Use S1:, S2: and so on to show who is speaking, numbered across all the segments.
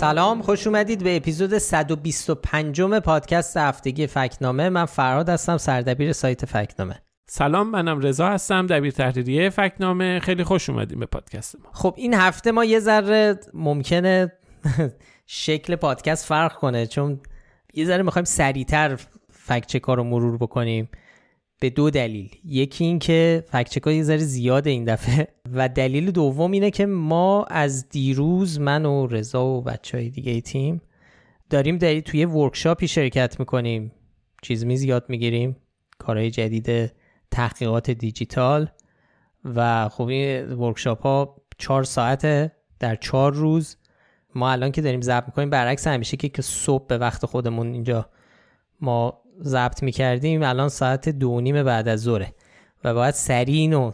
S1: سلام خوش اومدید به اپیزود 125 پادکست هفتگی فکنامه من فراد هستم
S2: سردبیر سایت فکنامه سلام منم رضا هستم دبیر تحریریه فکنامه خیلی خوش اومدید به پادکست ما
S1: خب این هفته ما یه ذره ممکنه شکل پادکست فرق کنه چون یه ذره میخوایم سریعتر فکچکا رو مرور بکنیم به دو دلیل یکی اینکه فکچکا یه ذره زیاده این دفعه و دلیل دوم اینه که ما از دیروز من و رضا و بچه های دیگه ای تیم داریم داری توی ورکشاپی شرکت میکنیم چیز می زیاد میگیریم کارهای جدید تحقیقات دیجیتال و خب این ورکشاپ ها چهار ساعته در چهار روز ما الان که داریم ضبط میکنیم برعکس همیشه که صبح به وقت خودمون اینجا ما ضبط میکردیم الان ساعت دو نیم بعد از ظهره و باید سریع اینو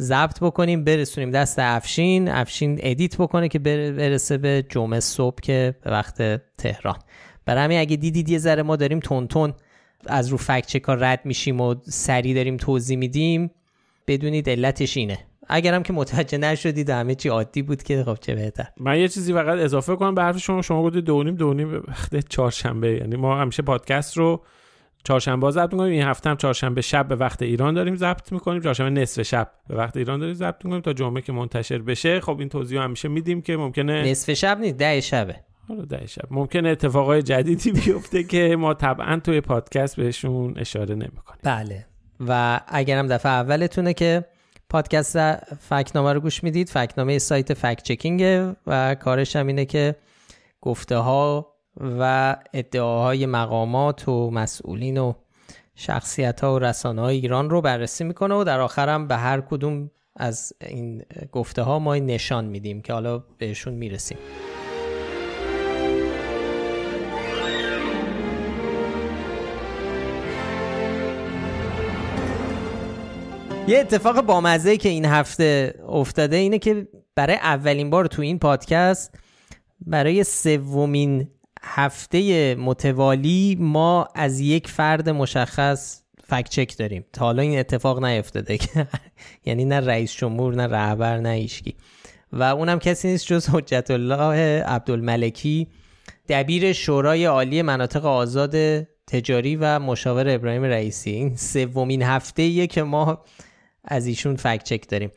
S1: ضبط بکنیم برسونیم دست افشین افشین ادیت بکنه که برسه به جمعه صبح که به وقت تهران برای همین اگه دیدید یه ذره ما داریم تون تون از رو فکت کار رد میشیم و سریع داریم توضیح میدیم بدونید علتش اینه اگرم
S2: که متوجه نشدید همه چی عادی بود که خب چه بهتر من یه چیزی فقط اضافه کنم به حرف شما شما گفتید دو نیم دو نیم وقت چهارشنبه یعنی ما همیشه پادکست رو چهارشنبه ضبط میکنیم این هفته هم چهارشنبه شب به وقت ایران داریم ضبط میکنیم چهارشنبه نصف شب به وقت ایران داریم ضبط میکنیم تا جمعه که منتشر بشه خب این توضیح همیشه میدیم که ممکنه نصف شب نیست ده شبه حالا آره، ده شب ممکنه اتفاقای جدیدی بیفته که ما طبعا توی پادکست بهشون اشاره نمیکنیم بله و
S1: اگرم دفعه اولتونه که پادکست فکنامه رو گوش میدید فکنامه سایت فکچکینگ و کارش هم اینه که گفته ها و ادعاهای مقامات و مسئولین و شخصیت ها و رسانه های ایران رو بررسی میکنه و در هم به هر کدوم از این گفته ها ما نشان میدیم که حالا بهشون میرسیم یه اتفاق بامزه که این هفته افتاده اینه که برای اولین بار تو این پادکست برای سومین هفته متوالی ما از یک فرد مشخص فکت چک داریم تا حالا این اتفاق نیفتاده یعنی نه رئیس جمهور نه رهبر نه ایشکی و اونم کسی نیست جز حجت الله عبدالملکی دبیر شورای عالی مناطق آزاد تجاری و مشاور ابراهیم رئیسی این سومین هفته که ما از ایشون فکت چک داریم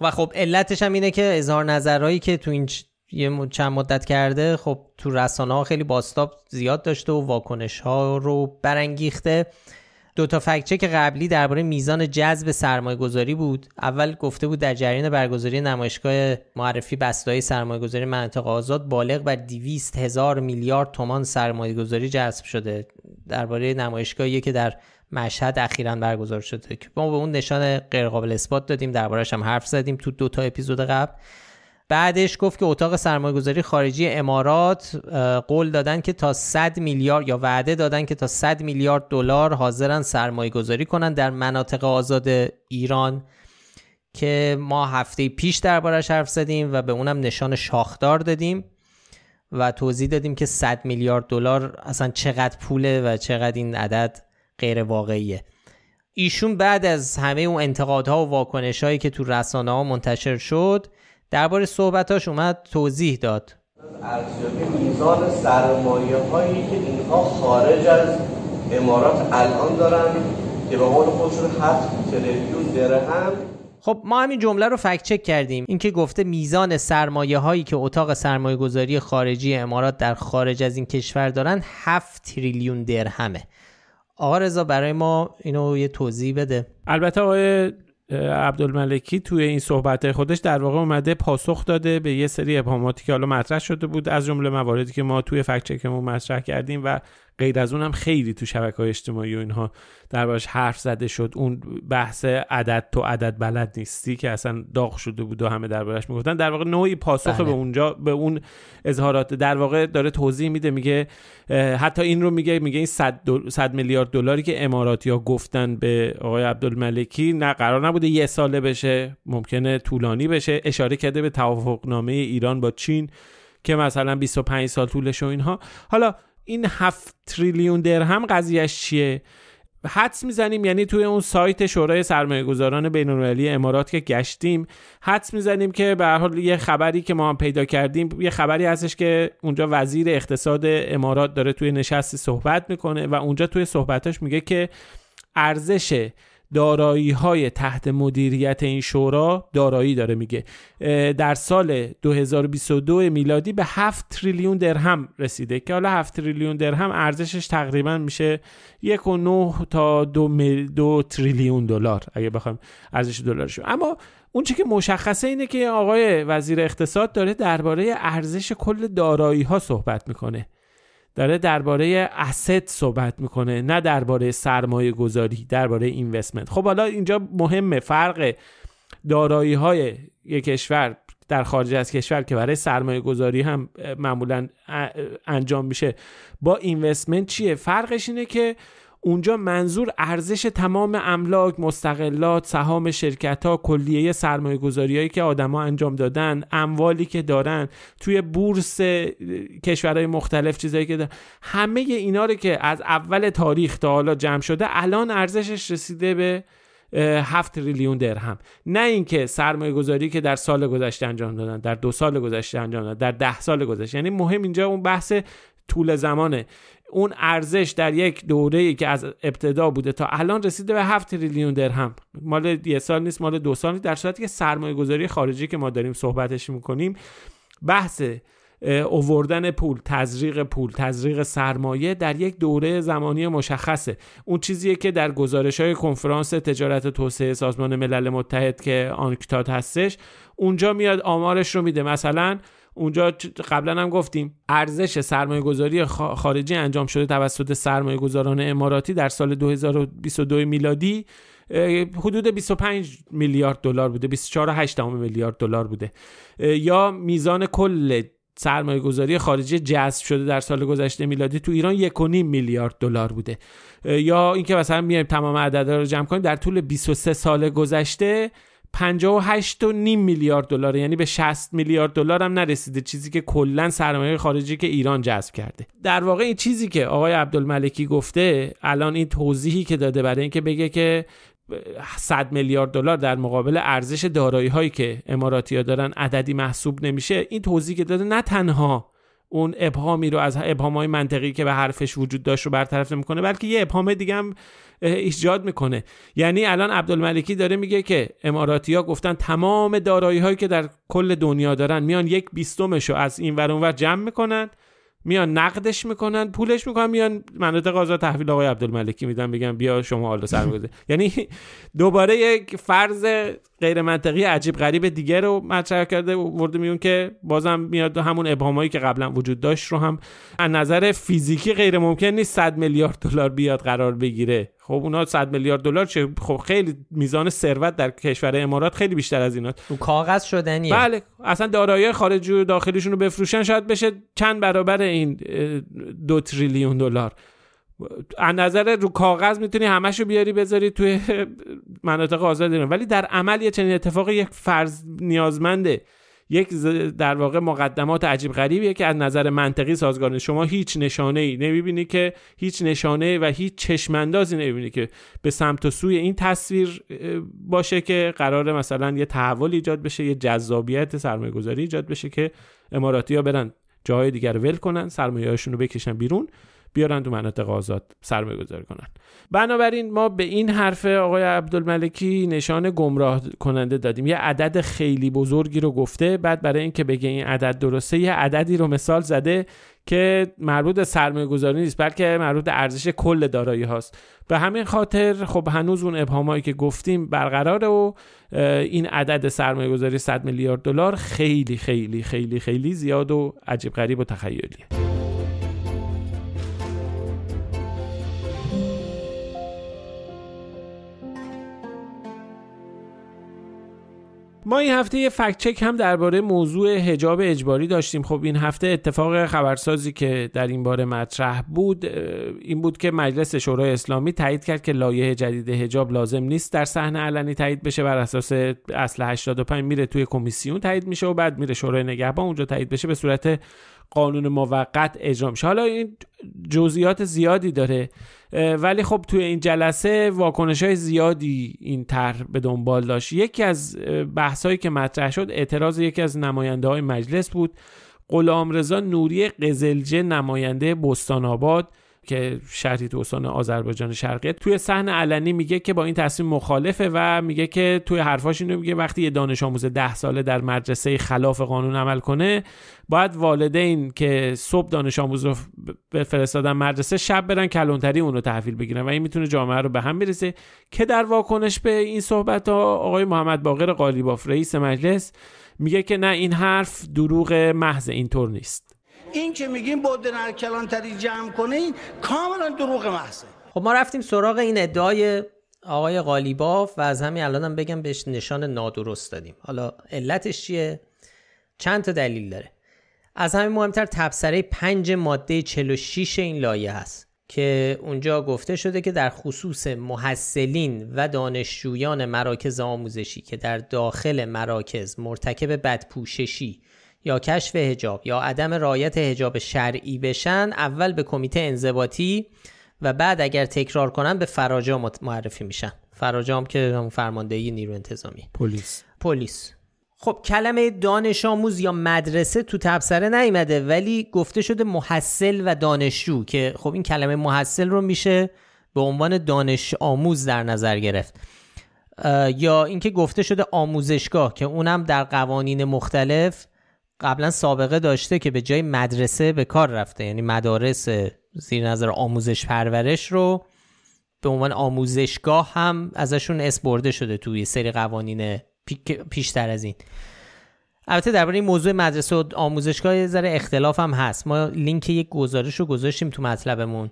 S1: و خب علتش هم اینه که اظهار نظرهایی که تو این یه چند مدت کرده خب تو رسانه ها خیلی باستاب زیاد داشته و واکنش ها رو برانگیخته دو تا فکچه که قبلی درباره میزان جذب سرمایه گذاری بود اول گفته بود در جریان برگزاری نمایشگاه معرفی بستهای سرمایه گذاری منطقه آزاد بالغ بر دیویست هزار میلیارد تومان سرمایه گذاری جذب شده درباره نمایشگاهی که در مشهد اخیرا برگزار شده که ما به اون نشان غیرقابل اثبات دادیم دربارهش هم حرف زدیم تو دو تا اپیزود قبل بعدش گفت که اتاق گذاری خارجی امارات قول دادن که تا 100 میلیارد یا وعده دادن که تا 100 میلیارد دلار حاضرن سرمایه‌گذاری کنن در مناطق آزاد ایران که ما هفته پیش دربارش حرف زدیم و به اونم نشان شاخدار دادیم و توضیح دادیم که 100 میلیارد دلار اصلا چقدر پوله و چقدر این عدد غیر واقعیه ایشون بعد از همه اون انتقادها و واکنشهایی که تو رسانه ها منتشر شد درباره صحبتاش اومد توضیح داد ارزیابی میزان سرمایه هایی که اینها خارج از امارات الان
S3: دارن که به قول خودشون هفت تریلیون درهم
S1: خب ما همین جمله رو فکت چک کردیم اینکه گفته میزان سرمایه هایی که اتاق سرمایه گذاری خارجی امارات در خارج از این کشور دارن 7 تریلیون درهمه آقا رضا برای ما اینو یه توضیح بده
S2: البته آقای عبدالملکی توی این صحبت خودش در واقع اومده پاسخ داده به یه سری ابهاماتی که حالا مطرح شده بود از جمله مواردی که ما توی فکت مطرح کردیم و غیر از اونم خیلی تو شبکه های اجتماعی و اینها دربارش حرف زده شد اون بحث عدد تو عدد بلد نیستی که اصلا داغ شده بود و همه دربارش میگفتن در واقع نوعی پاسخ بله. به اونجا به اون اظهارات در واقع داره توضیح میده میگه حتی این رو میگه میگه این 100 میلیارد دلاری که اماراتیا گفتن به آقای عبدالملکی نه قرار نبوده یه ساله بشه ممکنه طولانی بشه اشاره کرده به توافقنامه ایران با چین که مثلا 25 سال طولش و اینها حالا این هفت تریلیون درهم قضیهش چیه حدس میزنیم یعنی توی اون سایت شورای سرمایه گذاران بین امارات که گشتیم حدس میزنیم که به حال یه خبری که ما هم پیدا کردیم یه خبری هستش که اونجا وزیر اقتصاد امارات داره توی نشستی صحبت میکنه و اونجا توی صحبتش میگه که ارزش دارایی های تحت مدیریت این شورا دارایی داره میگه در سال 2022 میلادی به 7 تریلیون درهم رسیده که حالا 7 تریلیون درهم ارزشش تقریبا میشه 1.9 تا 2, تریلیون دلار اگه بخوایم ارزش دلارش اما اون چی که مشخصه اینه که آقای وزیر اقتصاد داره درباره ارزش کل دارایی ها صحبت میکنه داره درباره asset صحبت میکنه نه درباره سرمایه گذاری درباره اینوستمنت خب حالا اینجا مهمه فرق دارایی های یک کشور در خارج از کشور که برای سرمایه گذاری هم معمولا انجام میشه با اینوستمنت چیه فرقش اینه که اونجا منظور ارزش تمام املاک مستقلات سهام شرکت ها کلیه سرمایه گذاری هایی که آدما انجام دادن اموالی که دارن توی بورس کشورهای مختلف چیزایی که دارن همه اینا رو که از اول تاریخ تا حالا جمع شده الان ارزشش رسیده به 7 تریلیون درهم نه اینکه سرمایه گذاری که در سال گذشته انجام دادن در دو سال گذشته انجام دادن در ده سال گذشته یعنی مهم اینجا اون بحث طول زمانه اون ارزش در یک دوره ای که از ابتدا بوده تا الان رسیده به 7 تریلیون درهم مال یه سال نیست مال دو سال نیست در صورتی که سرمایه گذاری خارجی که ما داریم صحبتش میکنیم بحث اووردن پول تزریق پول تزریق سرمایه در یک دوره زمانی مشخصه اون چیزیه که در گزارش های کنفرانس تجارت توسعه سازمان ملل متحد که آنکتاد هستش اونجا میاد آمارش رو میده مثلا اونجا قبلا هم گفتیم ارزش سرمایه گذاری خارجی انجام شده توسط سرمایه گذاران اماراتی در سال 2022 میلادی حدود 25 میلیارد دلار بوده 24.8 میلیارد دلار بوده یا میزان کل سرمایه گذاری خارجی جذب شده در سال گذشته میلادی تو ایران 1.5 میلیارد دلار بوده یا اینکه مثلا میایم تمام اعداد رو جمع کنیم در طول 23 سال گذشته 58 و نیم میلیارد دلار یعنی به 60 میلیارد دلار هم نرسیده چیزی که کلا سرمایه خارجی که ایران جذب کرده در واقع این چیزی که آقای عبدالملکی گفته الان این توضیحی که داده برای اینکه بگه که 100 میلیارد دلار در مقابل ارزش دارایی هایی که اماراتی ها دارن عددی محسوب نمیشه این توضیحی که داده نه تنها اون ابهامی رو از ابهام های منطقی که به حرفش وجود داشت رو برطرف نمیکنه بلکه یه ابهام دیگه هم ایجاد میکنه یعنی الان عبدالملکی داره میگه که اماراتی ها گفتن تمام دارایی هایی که در کل دنیا دارن میان یک بیستمش رو از این ور اونور جمع میکنن میان نقدش میکنن پولش میکنن میان مناطق آزاد تحویل آقای عبدالملکی میدن بگن بیا شما حالا سرمایه یعنی دوباره یک فرض غیر منطقی عجیب غریب دیگه رو مطرح کرده و ورده میون که بازم میاد همون ابهامایی که قبلا وجود داشت رو هم از نظر فیزیکی غیر ممکن نیست 100 میلیارد دلار بیاد قرار بگیره خب اونا 100 میلیارد دلار چه خب خیلی میزان ثروت در کشور امارات خیلی بیشتر از اینات تو کاغذ
S1: شدنیه بله
S2: اصلا دارایی خارجی و داخلیشون رو بفروشن شاید بشه چند برابر این دو تریلیون دلار از نظر رو کاغذ میتونی همشو بیاری بذاری توی مناطق آزاد ایران ولی در عمل یه چنین اتفاق یک فرض نیازمنده یک در واقع مقدمات عجیب غریبیه که از نظر منطقی سازگار شما هیچ نشانه ای نمیبینی که هیچ نشانه و هیچ چشماندازی نمیبینی که به سمت و سوی این تصویر باشه که قرار مثلا یه تحول ایجاد بشه یه جذابیت سرمایه گذاری ایجاد بشه که اماراتی برن جاهای دیگر ول کنن سرمایه رو بکشن بیرون بیارن تو مناطق آزاد سرمایه‌گذاری کنن بنابراین ما به این حرف آقای عبدالملکی نشان گمراه کننده دادیم یه عدد خیلی بزرگی رو گفته بعد برای اینکه بگه این عدد درسته یه عددی رو مثال زده که مربوط به سرمایه گذاری نیست بلکه مربوط به ارزش کل دارایی هاست به همین خاطر خب هنوز اون ابهامایی که گفتیم برقراره و این عدد سرمایه گذاری 100 میلیارد دلار خیلی خیلی خیلی خیلی زیاد و عجیب غریب و تخیلیه ما این هفته یه فکت چک هم درباره موضوع حجاب اجباری داشتیم خب این هفته اتفاق خبرسازی که در این باره مطرح بود این بود که مجلس شورای اسلامی تایید کرد که لایه جدید حجاب لازم نیست در صحنه علنی تایید بشه بر اساس اصل 85 میره توی کمیسیون تایید میشه و بعد میره شورای نگهبان اونجا تایید بشه به صورت قانون موقت اجرا میشه حالا این جزئیات زیادی داره ولی خب توی این جلسه واکنش های زیادی این طرح به دنبال داشت یکی از بحثایی که مطرح شد اعتراض یکی از نماینده های مجلس بود غلام نوری قزلجه نماینده بستان آباد که شهری تو استان آذربایجان شرقی توی صحنه علنی میگه که با این تصمیم مخالفه و میگه که توی حرفاش اینو میگه وقتی یه دانش آموز ده ساله در مدرسه خلاف قانون عمل کنه باید والدین که صبح دانش آموز رو فرستادن مدرسه شب برن کلونتری اون رو تحویل بگیرن و این میتونه جامعه رو به هم میرسه که در واکنش به این صحبت ها آقای محمد باقر قالیباف رئیس مجلس میگه که نه این حرف دروغ محض اینطور نیست این که میگیم
S1: بودن جمع کنه این کاملا دروغ محضه خب
S2: ما رفتیم سراغ این
S1: ادعای آقای قالیباف و از همین الانم هم بگم بهش نشان نادرست دادیم حالا علتش چیه چند تا دلیل داره از همین مهمتر تبصره پنج ماده 46 این لایه هست که اونجا گفته شده که در خصوص محصلین و دانشجویان مراکز آموزشی که در داخل مراکز مرتکب بدپوششی یا کشف هجاب یا عدم رایت هجاب شرعی بشن اول به کمیته انضباطی و بعد اگر تکرار کنن به فراجا معرفی میشن فراجام که فرماندهی نیرو انتظامی پلیس پلیس خب کلمه دانش آموز یا مدرسه تو تبصره نیمده ولی گفته شده محصل و دانشجو که خب این کلمه محصل رو میشه به عنوان دانش آموز در نظر گرفت یا اینکه گفته شده آموزشگاه که اونم در قوانین مختلف قبلا سابقه داشته که به جای مدرسه به کار رفته یعنی مدارس زیر نظر آموزش پرورش رو به عنوان آموزشگاه هم ازشون اس برده شده توی سری قوانین پیشتر از این البته درباره این موضوع مدرسه و آموزشگاه یه ذره اختلاف هم هست ما لینک یک گزارش رو گذاشتیم تو مطلبمون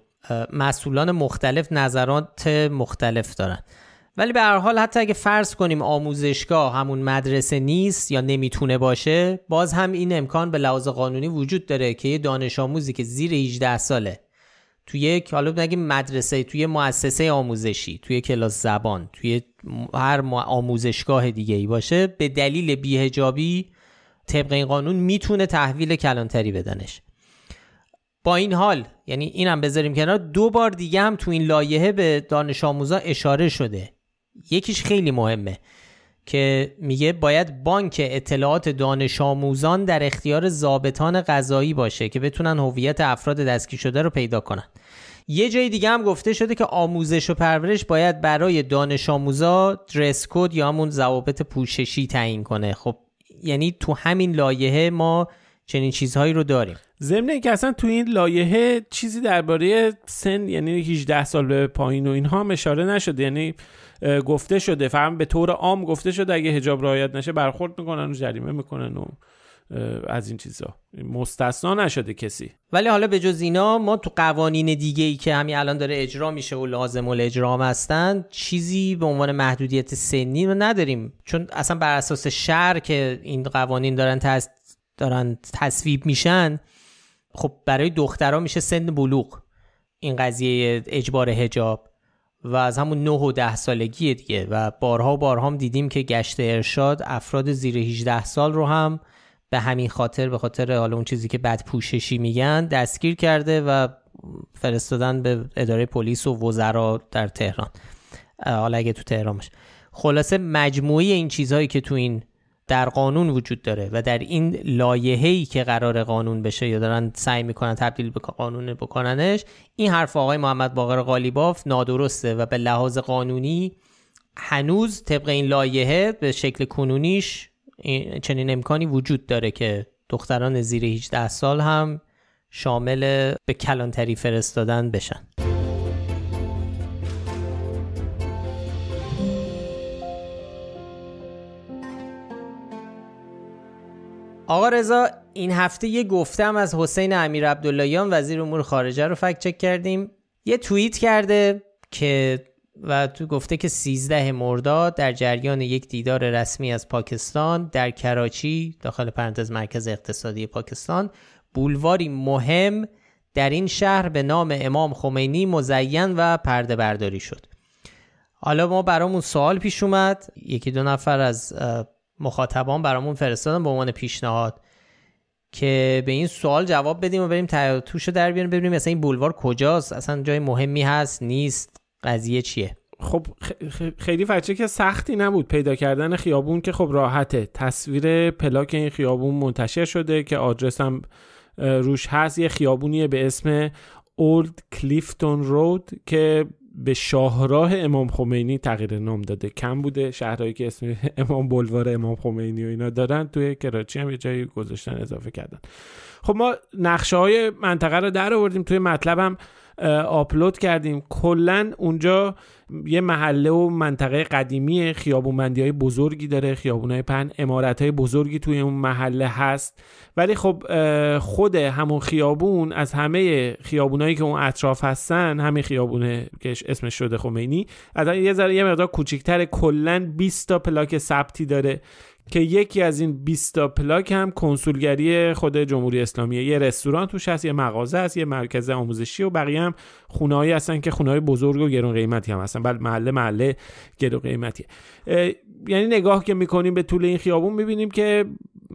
S1: مسئولان مختلف نظرات مختلف دارن ولی به هر حال حتی اگه فرض کنیم آموزشگاه همون مدرسه نیست یا نمیتونه باشه باز هم این امکان به لحاظ قانونی وجود داره که یه دانش آموزی که زیر 18 ساله توی یک حالا نگیم مدرسه توی مؤسسه آموزشی توی کلاس زبان توی هر آموزشگاه دیگه ای باشه به دلیل بیهجابی طبق این قانون میتونه تحویل کلانتری بدنش با این حال یعنی اینم بذاریم کنار دو بار دیگه هم تو این لایحه به دانش آموزا اشاره شده یکیش خیلی مهمه که میگه باید بانک اطلاعات دانش آموزان در اختیار زابطان قضایی باشه که بتونن هویت افراد دستگیر شده رو پیدا کنن یه جای دیگه هم گفته شده که آموزش و پرورش باید برای دانش آموزا درس کد یا همون ضوابط پوششی تعیین کنه خب
S2: یعنی تو همین لایحه ما چنین چیزهایی رو داریم ضمن اینکه اصلا تو این لایحه چیزی درباره سن یعنی 18 سال به پایین و اینها اشاره نشده یعنی گفته شده فهم به طور عام گفته شده اگه حجاب رایت نشه برخورد میکنن و جریمه میکنن و از این چیزا مستثنا نشده کسی ولی
S1: حالا به جز اینا ما تو قوانین دیگه ای که همین الان داره اجرا میشه و لازم و اجرام هستن چیزی به عنوان محدودیت سنی رو نداریم چون اصلا بر اساس شهر که این قوانین دارن دارن تصویب میشن خب برای دخترها میشه سن بلوغ این قضیه اجبار هجاب و از همون 9 و 10 سالگی دیگه و بارها و بارها هم دیدیم که گشت ارشاد افراد زیر 18 سال رو هم به همین خاطر به خاطر حالا اون چیزی که بد پوششی میگن دستگیر کرده و فرستادن به اداره پلیس و وزرا در تهران حالا اگه تو تهران باشه خلاصه مجموعی این چیزهایی که تو این در قانون وجود داره و در این لایحه‌ای که قرار قانون بشه یا دارن سعی میکنن تبدیل به قانون بکننش این حرف آقای محمد باقر قالیباف نادرسته و به لحاظ قانونی هنوز طبق این لایحه به شکل کنونیش چنین امکانی وجود داره که دختران زیر 18 سال هم شامل به کلانتری فرستادن بشن آقا رضا این هفته یه گفتم از حسین امیر عبداللهیان وزیر امور خارجه رو فکت چک کردیم یه توییت کرده که و تو گفته که 13 مرداد در جریان یک دیدار رسمی از پاکستان در کراچی داخل پرانتز مرکز اقتصادی پاکستان بولواری مهم در این شهر به نام امام خمینی مزین و پرده برداری شد حالا ما برامون سوال پیش اومد یکی دو نفر از مخاطبان برامون فرستادن به عنوان پیشنهاد که به این سوال جواب بدیم و بریم توش رو در بیاریم ببینیم مثلا این بولوار کجاست اصلا جای مهمی هست نیست قضیه چیه
S2: خب خیلی فرچه که سختی نبود پیدا کردن خیابون که خب راحته تصویر پلاک این خیابون منتشر شده که آدرس هم روش هست یه خیابونیه به اسم اولد کلیفتون رود که به شاهراه امام خمینی تغییر نام داده کم بوده شهرهایی که اسم امام بلوار امام خمینی و اینا دارن توی کراچی هم یه جایی گذاشتن اضافه کردن خب ما نقشه های منطقه رو در آوردیم توی مطلبم آپلود کردیم کلا اونجا یه محله و منطقه قدیمی خیابونمندی های بزرگی داره خیابون های پن امارت های بزرگی توی اون محله هست ولی خب خود همون خیابون از همه خیابونایی که اون اطراف هستن همین خیابونه که اسمش شده خمینی از یه ذره یه مقدار کوچیک‌تر کلا 20 تا پلاک ثبتی داره که یکی از این 20 تا پلاک هم کنسولگری خود جمهوری اسلامی یه رستوران توش هست یه مغازه هست یه مرکز آموزشی و بقیه هم هایی هستن که خونه‌های بزرگ و گران قیمتی هم هستن بل محله محله گران قیمتیه یعنی نگاه که میکنیم به طول این خیابون میبینیم که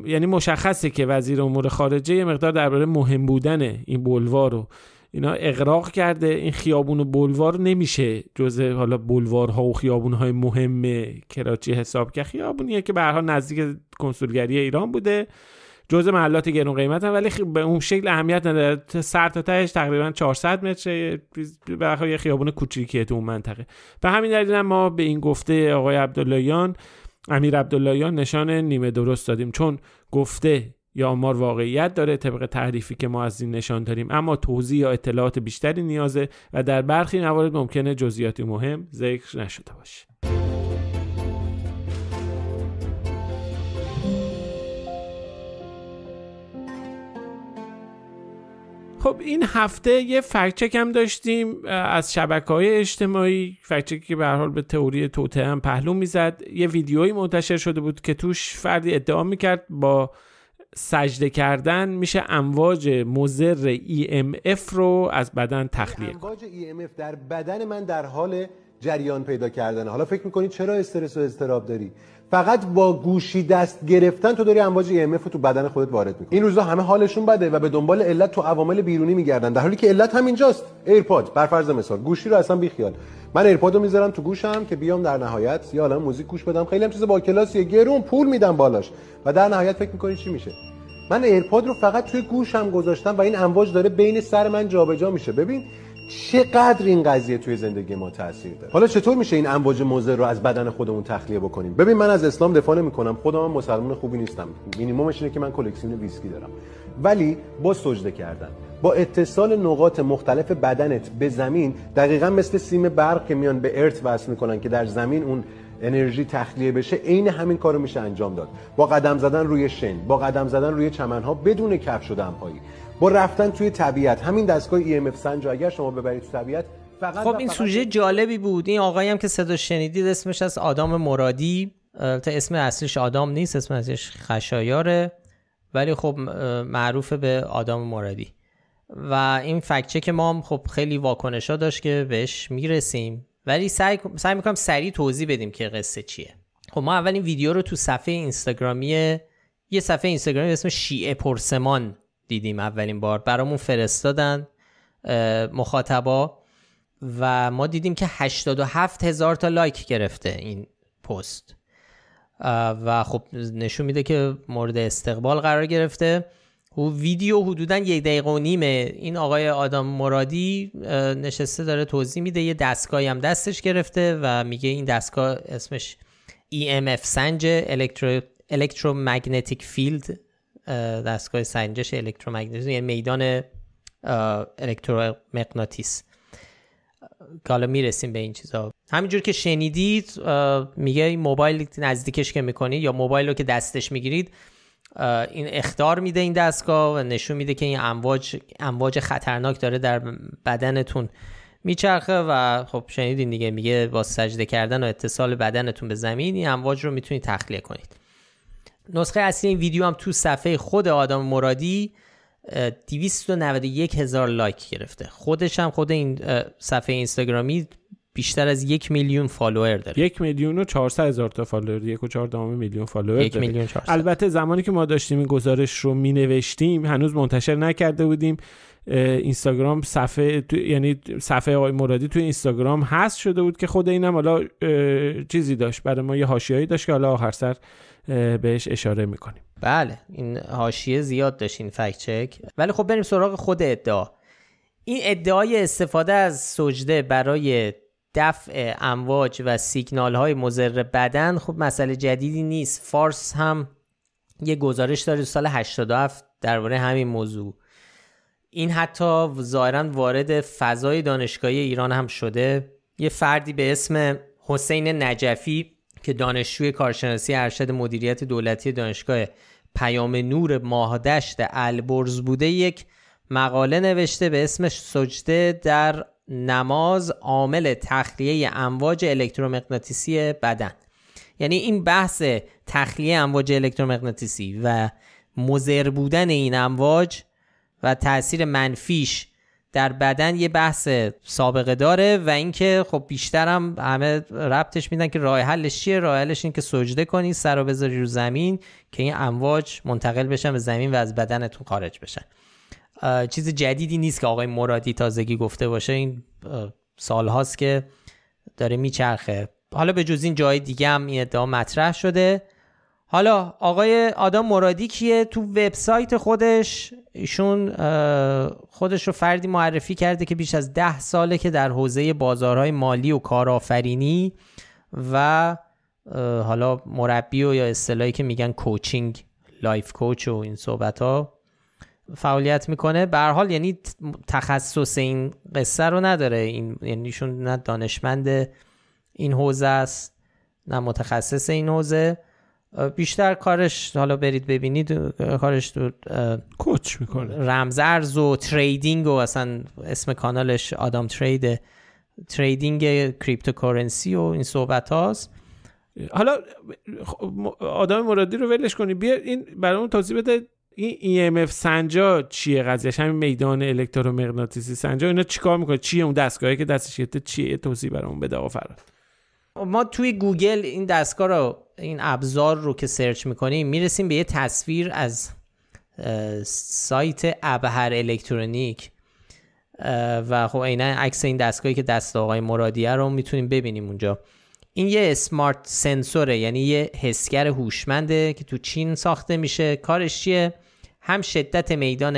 S2: یعنی مشخصه که وزیر امور خارجه یه مقدار درباره مهم بودن این بلوار و اینا اقراق کرده این خیابون و بلوار نمیشه جزء حالا بلوارها و خیابونهای مهم کراچی حساب که خیابونیه که برها نزدیک کنسولگری ایران بوده جزء محلات گرون قیمت هم ولی به اون شکل اهمیت نداره سر تا تهش تقریبا 400 متر بالاخره یه خیابون کوچیکیه تو اون منطقه به همین دلیل ما به این گفته آقای عبداللهیان امیر عبداللهیان نشان نیمه درست دادیم چون گفته یا آمار واقعیت داره طبق تعریفی که ما از این نشان داریم اما توضیح یا اطلاعات بیشتری نیازه و در برخی موارد ممکنه جزئیاتی مهم ذکر نشده باشه خب این هفته یه فکچک هم داشتیم از شبکه های اجتماعی فکچکی که به حال به تئوری توته هم پهلو میزد یه ویدیویی منتشر شده بود که توش فردی ادعا میکرد با سجده کردن میشه امواج مزر EMF رو از بدن تخلیه یعنی
S3: امواج EMF در بدن من در حال جریان پیدا کردن. حالا فکر میکنی چرا استرس و اضطراب داری فقط با گوشی دست گرفتن تو داری امواج EMF رو تو بدن خودت وارد میکنی این روزا همه حالشون بده و به دنبال علت تو عوامل بیرونی میگردن در حالی که علت هم اینجاست ایرپاد بر فرض مثال گوشی رو اصلا بیخیال من ایرپاد رو میذارم تو گوشم که بیام در نهایت یا الان موزیک گوش بدم خیلی هم چیز با کلاسیه گرون پول میدم بالاش و در نهایت فکر میکنی چی میشه من ایرپاد رو فقط توی گوشم گذاشتم و این امواج داره بین سر من جابجا جا میشه ببین چقدر این قضیه توی زندگی ما تاثیر داره حالا چطور میشه این امواج مضر رو از بدن خودمون تخلیه بکنیم ببین من از اسلام دفاع نمیکنم خودم مسلمان خوبی نیستم مینیممش اینه که من کلکسیون ویسکی دارم ولی با سجده کردن با اتصال نقاط مختلف بدنت به زمین دقیقا مثل سیم برق که میان به ارت وصل میکنن که در زمین اون انرژی تخلیه بشه عین همین کارو میشه انجام داد با قدم زدن روی شن با قدم زدن روی چمنها بدون کف شدن پایی با رفتن توی طبیعت همین دستگاه EMF سنج اگر شما ببرید تو طبیعت فقط خب این فقط... سوژه
S1: جالبی بود این آقایی هم که صدا شنیدید اسمش از آدام مرادی تا اسم اصلش آدام نیست اسم ازش خشایاره ولی خب معروف به آدام مرادی و این فکچه که ما هم خب خیلی واکنش داشت که بهش میرسیم ولی سعی, سعی میکنم سریع توضیح بدیم که قصه چیه خب ما اولین ویدیو رو تو صفحه اینستاگرامی یه صفحه اینستاگرامی به اسم شیعه پرسمان دیدیم اولین بار برامون فرستادن مخاطبا و ما دیدیم که 87 هزار تا لایک گرفته این پست و خب نشون میده که مورد استقبال قرار گرفته و ویدیو حدودا یک دقیقه و نیمه این آقای آدم مرادی نشسته داره توضیح میده یه دستگاهی هم دستش گرفته و میگه این دستگاه اسمش EMF سنج الکترو الکترومگنتیک فیلد دستگاه سنجش الکترومغناطیس یعنی میدان الکترومغناطیس که حالا میرسیم به این چیزا همینجور که شنیدید میگه این موبایل نزدیکش که میکنید یا موبایل رو که دستش میگیرید این اختار میده این دستگاه و نشون میده که این امواج امواج خطرناک داره در بدنتون میچرخه و خب شنیدین دیگه میگه با سجده کردن و اتصال بدنتون به زمین این امواج رو میتونید تخلیه کنید نسخه اصلی این ویدیو هم تو صفحه خود آدم مرادی 291 هزار لایک گرفته خودش هم خود این صفحه اینستاگرامی بیشتر از یک میلیون
S2: فالوور داره یک میلیون و چهارصد هزار تا فالوور یک و چهار میلیون فالوور میلیون البته زمانی که ما داشتیم این گزارش رو می نوشتیم هنوز منتشر نکرده بودیم اینستاگرام صفحه تو یعنی صفحه آقای مرادی تو اینستاگرام هست شده بود که خود اینم حالا چیزی داشت برای ما یه حاشیه‌ای داشت که حالا آخر سر بهش اشاره میکنیم
S1: بله این هاشیه زیاد داشتین فکت چک ولی خب بریم سراغ خود ادعا این ادعای استفاده از سجده برای دفع امواج و سیگنال های مضر بدن خب مسئله جدیدی نیست فارس هم یه گزارش داره سال 87 درباره همین موضوع این حتی ظاهرا وارد فضای دانشگاهی ایران هم شده یه فردی به اسم حسین نجفی که دانشجوی کارشناسی ارشد مدیریت دولتی دانشگاه پیام نور ماهدشت البرز بوده یک مقاله نوشته به اسم سجده در نماز عامل تخلیه امواج الکترومغناطیسی بدن یعنی این بحث تخلیه امواج الکترومغناطیسی و مزر بودن این امواج و تاثیر منفیش در بدن یه بحث سابقه داره و اینکه خب بیشتر هم همه ربطش میدن که راه حلش چیه راه حلش این که سجده کنی سر رو بذاری رو زمین که این امواج منتقل بشن به زمین و از بدنتون خارج بشن چیز جدیدی نیست که آقای مرادی تازگی گفته باشه این سال هاست که داره میچرخه حالا به جز این جای دیگه هم این ادعا مطرح شده حالا آقای آدم مرادی کیه تو وبسایت خودش ایشون خودش رو فردی معرفی کرده که بیش از ده ساله که در حوزه بازارهای مالی و کارآفرینی و حالا مربی و یا اصطلاحی که میگن کوچینگ لایف کوچ و این صحبت ها فعالیت میکنه به حال یعنی تخصص این قصه رو نداره این یعنی ایشون نه دانشمند این حوزه است نه متخصص این حوزه بیشتر کارش حالا برید ببینید کارش تو کوچ میکنه رمزرز و تریدینگ و اصلا اسم کانالش آدم تریده تریدینگ کریپتوکارنسی و
S2: این صحبت هاست حالا خب، آدم مرادی رو ولش کنی بیا این برامون توضیح بده این EMF سنجا چیه قضیهش همین میدان الکترومغناطیسی سنجا اینا چیکار میکنه چیه اون دستگاهی که دستش گرفته چیه توضیح برامون بده آفراد
S1: ما توی گوگل این دستگاه رو این ابزار رو که سرچ میکنیم میرسیم به یه تصویر از سایت ابهر الکترونیک و خب عینا عکس این دستگاهی که دست آقای مرادیه رو میتونیم ببینیم اونجا این یه اسمارت سنسوره یعنی یه حسگر هوشمنده که تو چین ساخته میشه کارش چیه هم شدت میدان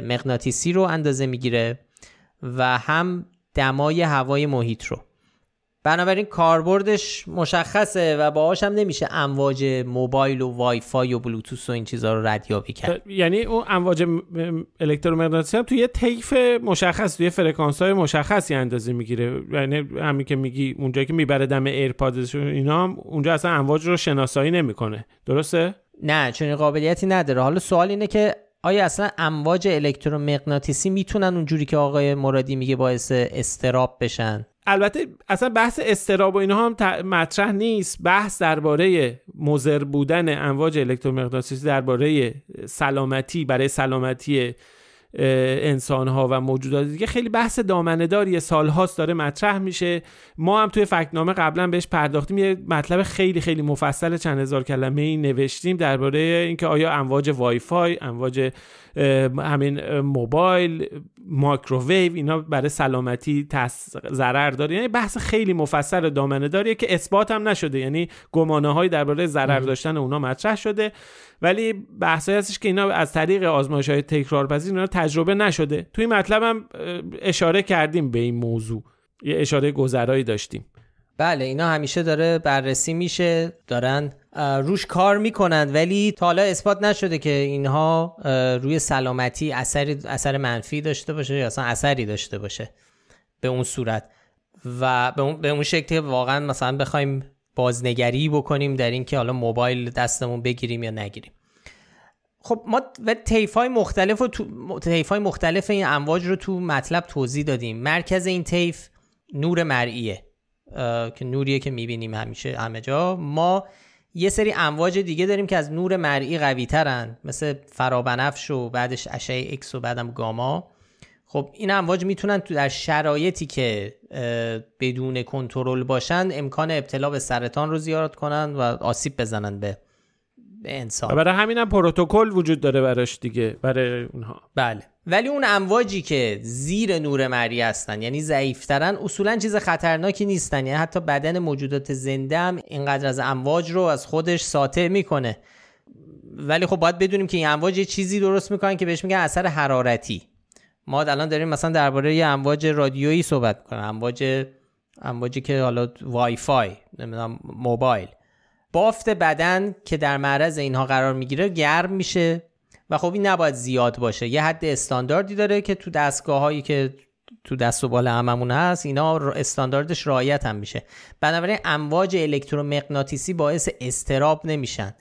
S1: مغناطیسی رو اندازه میگیره و هم دمای هوای محیط رو بنابراین کاربردش مشخصه و باهاش هم نمیشه امواج موبایل و وایفای و بلوتوث و این چیزها رو ردیابی کرد
S2: خب، یعنی اون امواج الکترومغناطیسی هم توی یه طیف مشخص توی فرکانس های مشخصی اندازه میگیره یعنی همین که میگی اونجا که میبره دم ایرپادش اینا هم اونجا اصلا امواج رو شناسایی نمیکنه درسته نه
S1: چون قابلیتی نداره حالا سوال اینه که آیا اصلا امواج الکترومغناطیسی میتونن اونجوری که آقای مرادی میگه باعث استراب بشن
S2: البته اصلا بحث استراب و اینها هم مطرح نیست بحث درباره مضر بودن امواج الکترومغناطیسی درباره سلامتی برای سلامتی انسان ها و موجودات دیگه خیلی بحث دامنه داری سال هاست داره مطرح میشه ما هم توی فکنامه قبلا بهش پرداختیم یه مطلب خیلی خیلی مفصل چند هزار کلمه ای نوشتیم درباره اینکه آیا امواج وای امواج همین موبایل مایکروویو اینا برای سلامتی ضرر داره یعنی بحث خیلی مفصل و دامنه داره که اثبات هم نشده یعنی گمانه های درباره ضرر داشتن اونا مطرح شده ولی بحثایی هستش که اینا از طریق آزمایش های تکرار پذیر اینا تجربه نشده توی مطلب هم اشاره کردیم به این موضوع یه اشاره گذرایی داشتیم بله
S1: اینا همیشه داره بررسی میشه دارن روش کار میکنند ولی تا حالا اثبات نشده که اینها روی سلامتی اثر, اثر منفی داشته باشه یا اصلا اثری داشته باشه به اون صورت و به اون, به واقعا مثلا بخوایم بازنگری بکنیم در اینکه حالا موبایل دستمون بگیریم یا نگیریم خب ما و تیف های مختلف, تو... مختلف این امواج رو تو مطلب توضیح دادیم مرکز این تیف نور مرئیه که نوریه که میبینیم همیشه همه جا ما یه سری امواج دیگه داریم که از نور مرئی قوی ترن مثل فرابنفش و بعدش اشعه اکس و بعدم گاما خب این امواج میتونن تو در شرایطی که بدون کنترل باشن امکان ابتلا به سرطان رو زیارت کنن و آسیب بزنن به, به انسان برای همین هم پروتکل وجود داره براش دیگه برای اونها بله ولی اون امواجی که زیر نور مری هستن یعنی ضعیفترن اصولا چیز خطرناکی نیستن یعنی حتی بدن موجودات زنده هم اینقدر از امواج رو از خودش ساطع میکنه ولی خب باید بدونیم که این امواج یه چیزی درست میکنن که بهش میگن اثر حرارتی ما الان داریم مثلا درباره یه امواج رادیویی صحبت میکنیم امواج امواجی که حالا وای فای نمیدونم موبایل بافت بدن که در معرض اینها قرار میگیره گرم میشه و خب این نباید زیاد باشه یه حد استانداردی داره که تو دستگاه هایی که تو دست و بال هممون هست اینا استانداردش رعایت هم میشه بنابراین امواج الکترومغناطیسی باعث استراب نمیشن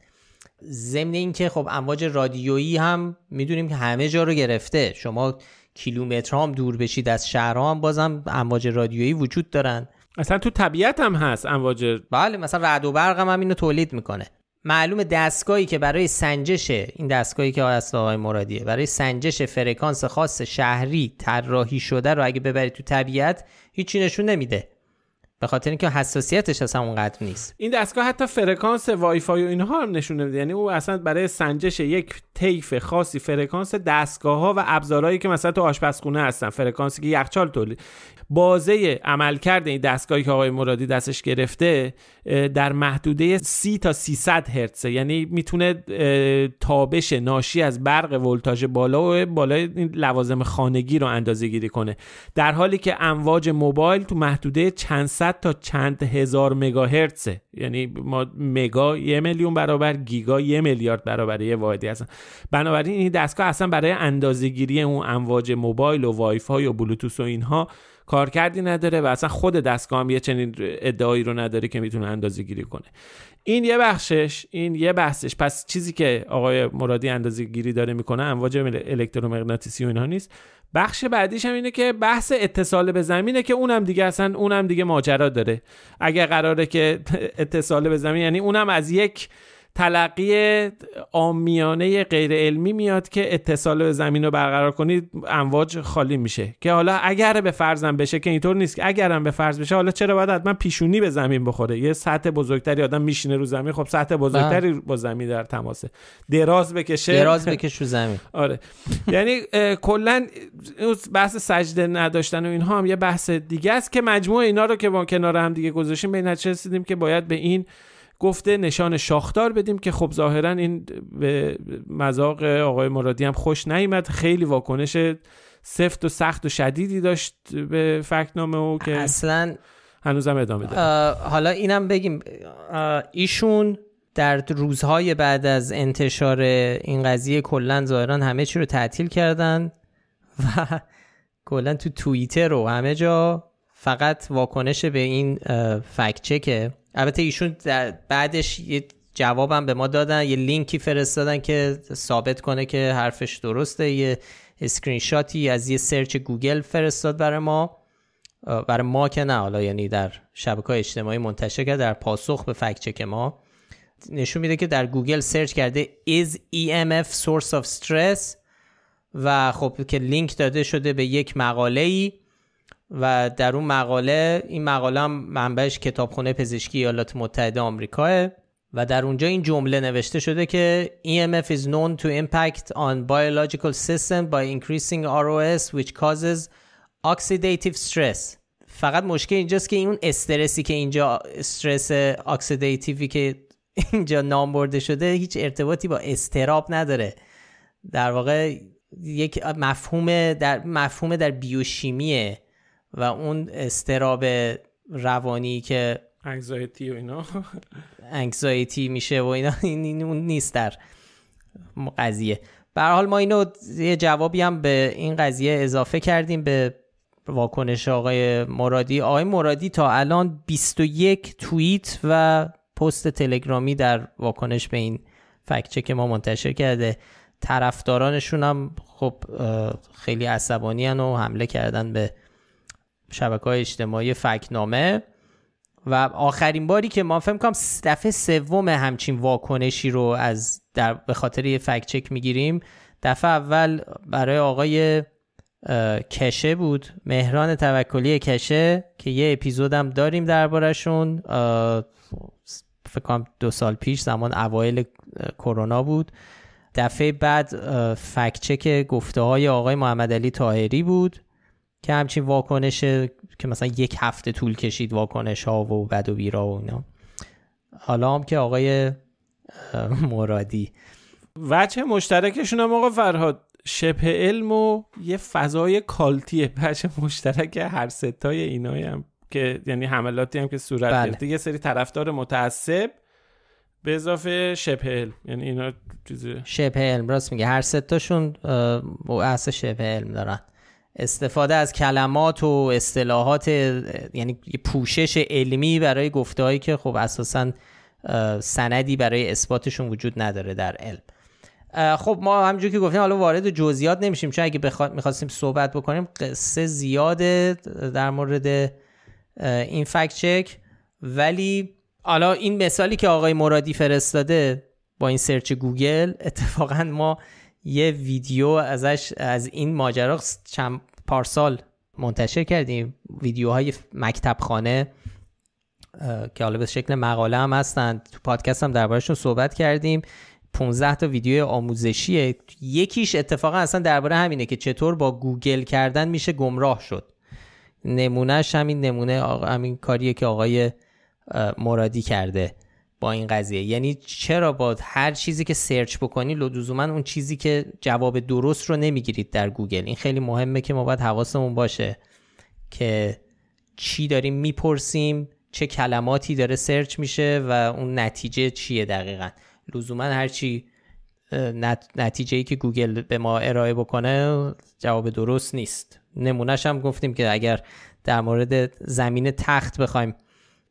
S1: ضمن اینکه خب امواج رادیویی هم میدونیم که همه جا رو گرفته شما کیلومتر هم دور بشید از شهرها هم بازم امواج رادیویی وجود دارن اصلا تو طبیعت هم هست امواج بله مثلا رعد و برق هم, هم اینو تولید میکنه معلوم دستگاهی که برای سنجش این دستگاهی که اصل آقای مرادیه برای سنجش فرکانس خاص شهری طراحی شده رو اگه ببری تو طبیعت هیچی نشون نمیده به خاطر اینکه حساسیتش اصلا اونقدر نیست
S2: این دستگاه حتی فرکانس وای فای و اینها هم نشون نمیده یعنی او اصلا برای سنجش یک طیف خاصی فرکانس دستگاه ها و ابزارهایی که مثلا تو آشپزخونه هستن فرکانسی که یخچال تولید بازه عملکرد این دستگاهی که آقای مرادی دستش گرفته در محدوده 30 تا 300 هرتز یعنی میتونه تابش ناشی از برق ولتاژ بالا و بالای این لوازم خانگی رو اندازه گیری کنه در حالی که امواج موبایل تو محدوده چند صد تا چند هزار مگاهرتز یعنی ما مگا یه میلیون برابر گیگا یه میلیارد برابر یه واحدی هستن بنابراین این دستگاه اصلا برای اندازه گیری اون امواج موبایل و وایفای و بلوتوث و اینها کارکردی نداره و اصلا خود دستگاه هم یه چنین ادعایی رو نداره که میتونه اندازه گیری کنه این یه بخشش این یه بحثش پس چیزی که آقای مرادی اندازه گیری داره میکنه امواج الکترومغناطیسی و اینها نیست بخش بعدیش هم اینه که بحث اتصال به زمینه که اونم دیگه اصلا اونم دیگه ماجرا داره اگر قراره که اتصال به زمین یعنی اونم از یک تلقی آمیانه غیر علمی میاد که اتصال به زمین رو برقرار کنید امواج خالی میشه که حالا اگر به فرضم بشه که اینطور نیست که اگرم به فرض بشه حالا چرا باید حتما پیشونی به زمین بخوره یه سطح بزرگتری آدم میشینه رو زمین خب سطح بزرگتری بله. با زمین در تماسه دراز بکشه دراز بکشه رو زمین آره یعنی کلا بحث سجده نداشتن و اینها هم یه بحث دیگه است که مجموع اینا رو که با کنار هم دیگه گذاشیم به چه که باید به این گفته نشان شاختار بدیم که خب ظاهرا این به مذاق آقای مرادی هم خوش نیامد خیلی واکنش سفت و سخت و شدیدی داشت به فکنامه او که اصلا هنوزم ادامه
S1: داره حالا اینم بگیم ایشون در روزهای بعد از انتشار این قضیه کلا ظاهرا همه چی رو تعطیل کردن و کلا تو توییتر و همه جا فقط واکنش به این که البته ایشون بعدش یه جوابم به ما دادن یه لینکی فرستادن که ثابت کنه که حرفش درسته یه اسکرین شاتی از یه سرچ گوگل فرستاد برای ما برای ما که نه حالا یعنی در شبکه اجتماعی منتشر کرد در پاسخ به فکت چک ما نشون میده که در گوگل سرچ کرده is EMF source of stress و خب که لینک داده شده به یک مقاله ای و در اون مقاله این مقاله هم منبعش کتابخونه پزشکی ایالات متحده آمریکاه و در اونجا این جمله نوشته شده که EMF is known to impact on biological system by increasing ROS which causes oxidative stress فقط مشکل اینجاست که اون استرسی که اینجا استرس اکسیدیتیوی که اینجا نام برده شده هیچ ارتباطی با استراب نداره در واقع یک مفهوم در مفهوم در بیوشیمیه و اون استراب روانی که
S2: انگزایتی و اینا
S1: انگزایتی میشه و اینا این اون نیست در قضیه به حال ما اینو یه جوابی هم به این قضیه اضافه کردیم به واکنش آقای مرادی آقای مرادی تا الان 21 توییت و پست تلگرامی در واکنش به این فکچه که ما منتشر کرده طرفدارانشون هم خب خیلی عصبانی و حمله کردن به شبکه های اجتماعی فکنامه و آخرین باری که ما فهم کنم دفعه سوم همچین واکنشی رو از در به خاطر یه فکت چک میگیریم دفعه اول برای آقای کشه بود مهران توکلی کشه که یه اپیزودم داریم دربارهشون فکر کنم دو سال پیش زمان اوایل کرونا بود دفعه بعد فکچک گفته های آقای محمد علی تاهری بود که همچین واکنش که مثلا یک هفته طول کشید واکنش ها و بد و بیرا
S2: و اینا حالا هم که آقای
S1: مرادی
S2: وچه مشترکشون هم آقا فرهاد شبه علم و یه فضای کالتیه بچه مشترک هر ستای اینایی هم که یعنی حملاتی هم که صورت بله. گرفته یه سری طرفدار متعصب به اضافه شبه علم یعنی اینا چیزی
S1: شبه علم راست میگه هر ستاشون اصل شبه علم دارن استفاده از کلمات و اصطلاحات یعنی پوشش علمی برای گفتههایی که خب اساسا سندی برای اثباتشون وجود نداره در علم خب ما همجور که گفتیم حالا وارد جزئیات نمیشیم چون اگه بخوا... میخواستیم صحبت بکنیم قصه زیاده در مورد این فکت چک ولی حالا این مثالی که آقای مرادی فرستاده با این سرچ گوگل اتفاقا ما یه ویدیو ازش از این ماجرا چند پارسال منتشر کردیم ویدیوهای مکتب خانه که حالا به شکل مقاله هم هستن تو پادکست هم دربارهشون صحبت کردیم 15 تا ویدیو آموزشیه یکیش اتفاقا اصلا درباره همینه که چطور با گوگل کردن میشه گمراه شد نمونهش همین نمونه همین کاریه که آقای مرادی کرده با این قضیه یعنی چرا با هر چیزی که سرچ بکنی لزوما اون چیزی که جواب درست رو نمیگیرید در گوگل این خیلی مهمه که ما باید حواسمون باشه که چی داریم میپرسیم چه کلماتی داره سرچ میشه و اون نتیجه چیه دقیقا لزوما هرچی نت... نتیجه ای که گوگل به ما ارائه بکنه جواب درست نیست نمونهش هم گفتیم که اگر در مورد زمین تخت بخوایم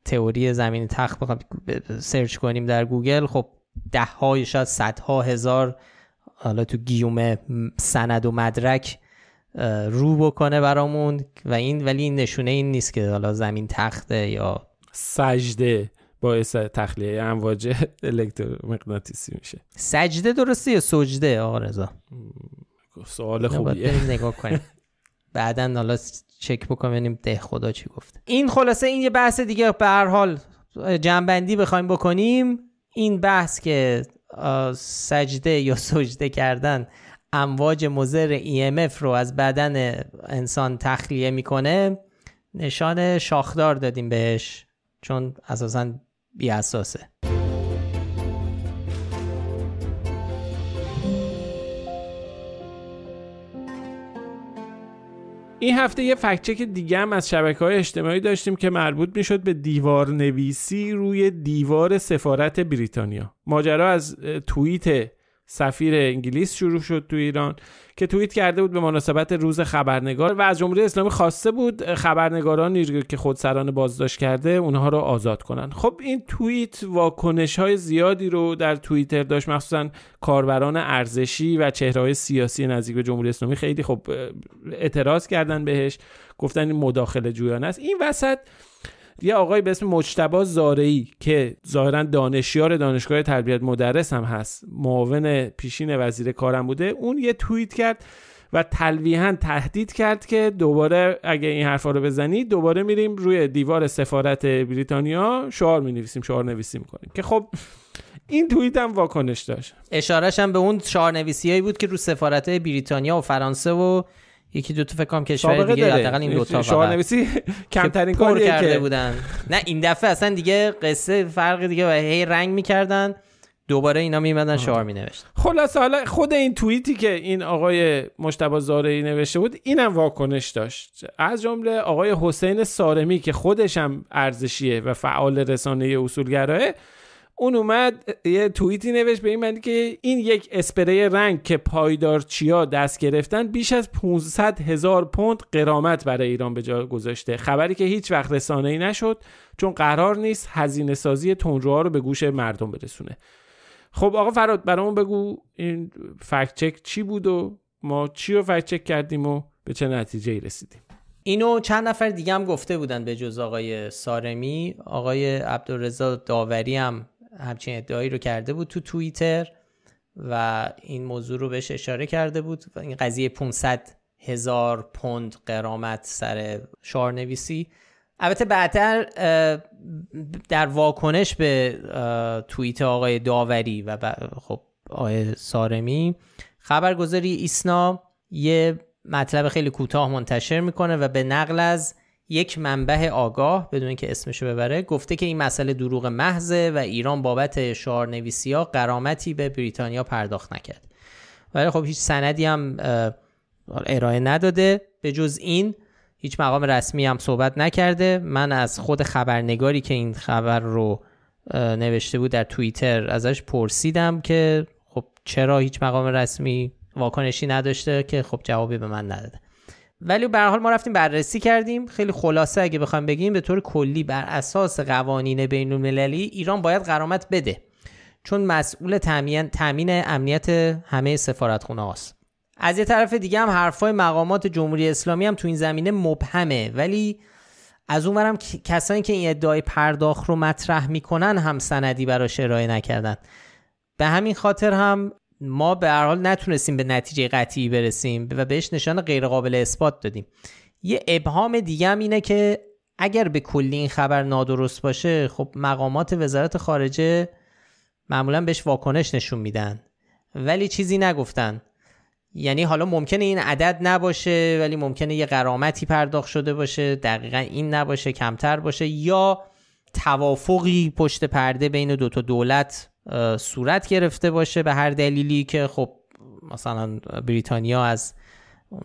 S1: تئوری زمین تخت بخوام سرچ کنیم در گوگل خب ده یا شاید ها هزار حالا تو گیومه سند و مدرک رو بکنه برامون و این ولی این نشونه این نیست که حالا زمین تخته یا سجده
S2: باعث تخلیه امواج الکترومغناطیسی میشه
S1: سجده درسته یا سجده آقا رضا سوال خوبیه نگاه کنیم بعدا حالا چک بکنیم ببینیم ده خدا چی گفته این خلاصه این یه بحث دیگه به هر حال جنبندی بخوایم بکنیم این بحث که سجده یا سجده کردن امواج مزر EMF رو از بدن انسان تخلیه میکنه نشان شاخدار دادیم بهش چون اساسا بی اساسه
S2: این هفته یه فکچک دیگه هم از شبکه های اجتماعی داشتیم که مربوط میشد به دیوار نویسی روی دیوار سفارت بریتانیا ماجرا از توییت سفیر انگلیس شروع شد تو ایران که توییت کرده بود به مناسبت روز خبرنگار و از جمهوری اسلامی خواسته بود خبرنگارانی که خودسرانه بازداشت کرده اونها رو آزاد کنن خب این توییت واکنش های زیادی رو در توییتر داشت مخصوصا کاربران ارزشی و چهره های سیاسی نزدیک به جمهوری اسلامی خیلی خب اعتراض کردن بهش گفتن این مداخله جویانه است این وسط یه آقای به اسم مجتبا زارعی که ظاهرا دانشیار دانشگاه تربیت مدرس هم هست معاون پیشین وزیر کارم بوده اون یه توییت کرد و تلویحا تهدید کرد که دوباره اگه این حرفا رو بزنید دوباره میریم روی دیوار سفارت بریتانیا شعار می نویسیم شعار نویسی میکنیم که خب این توییت هم واکنش داشت اشارش هم به
S1: اون شعار نویسی بود که رو سفارت بریتانیا و فرانسه و یکی دو تا فکر کنم کشور دیگه حداقل این دو تا شما نویسی کمترین کاری کرده بودن نه این دفعه اصلا دیگه قصه فرق دیگه و هی رنگ میکردن دوباره اینا میمدن شعار می
S2: خلاص حالا خود این توییتی که این آقای مشتبه زارعی نوشته بود اینم واکنش داشت از جمله آقای حسین سارمی که خودش هم ارزشیه و فعال رسانه اصولگرایه اون اومد یه توییتی نوشت به این معنی که این یک اسپری رنگ که پایدار چیا دست گرفتن بیش از 500 هزار پوند قرامت برای ایران به جا گذاشته خبری که هیچ وقت ای نشد چون قرار نیست هزینه سازی تندروها رو به گوش مردم برسونه خب آقا فراد برامون بگو این فکت چی بود و ما چی رو فکت کردیم و به چه نتیجه ای رسیدیم
S1: اینو چند نفر دیگه هم گفته بودن به جز آقای سارمی آقای عبدالرضا داوری هم همچین ادعایی رو کرده بود تو توییتر و این موضوع رو بهش اشاره کرده بود و این قضیه 500 هزار پوند قرامت سر شارنویسی البته بعدتر در واکنش به توییت آقای داوری و خب آقای سارمی خبرگزاری ایسنا یه مطلب خیلی کوتاه منتشر میکنه و به نقل از یک منبع آگاه بدون که اسمشو ببره گفته که این مسئله دروغ محضه و ایران بابت شعار نویسی ها قرامتی به بریتانیا پرداخت نکرد ولی خب هیچ سندی هم ارائه نداده به جز این هیچ مقام رسمی هم صحبت نکرده من از خود خبرنگاری که این خبر رو نوشته بود در توییتر ازش پرسیدم که خب چرا هیچ مقام رسمی واکنشی نداشته که خب جوابی به من نداده ولی به حال ما رفتیم بررسی کردیم خیلی خلاصه اگه بخوام بگیم به طور کلی بر اساس قوانین بین المللی ایران باید قرامت بده چون مسئول تامین تامین امنیت همه سفارتخونه هاست از یه طرف دیگه هم حرفای مقامات جمهوری اسلامی هم تو این زمینه مبهمه ولی از اونورم کسانی که این ادعای پرداخت رو مطرح میکنن هم سندی براش ارائه نکردن به همین خاطر هم ما به هر حال نتونستیم به نتیجه قطعی برسیم و بهش نشان غیرقابل اثبات دادیم یه ابهام دیگه هم اینه که اگر به کلی این خبر نادرست باشه خب مقامات وزارت خارجه معمولا بهش واکنش نشون میدن ولی چیزی نگفتن یعنی حالا ممکنه این عدد نباشه ولی ممکنه یه قرامتی پرداخت شده باشه دقیقا این نباشه کمتر باشه یا توافقی پشت پرده بین دو تا دولت صورت گرفته باشه به هر دلیلی که خب مثلا بریتانیا از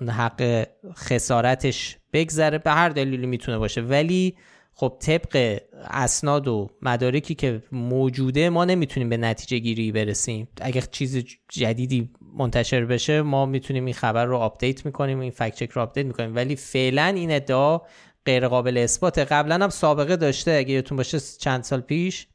S1: حق خسارتش بگذره به هر دلیلی میتونه باشه ولی خب طبق اسناد و مدارکی که موجوده ما نمیتونیم به نتیجه گیری برسیم اگه چیز جدیدی منتشر بشه ما میتونیم این خبر رو آپدیت میکنیم این فکت چک رو آپدیت میکنیم ولی فعلا این ادعا غیر قابل اثبات قبلا هم سابقه داشته اگه یادتون باشه چند سال پیش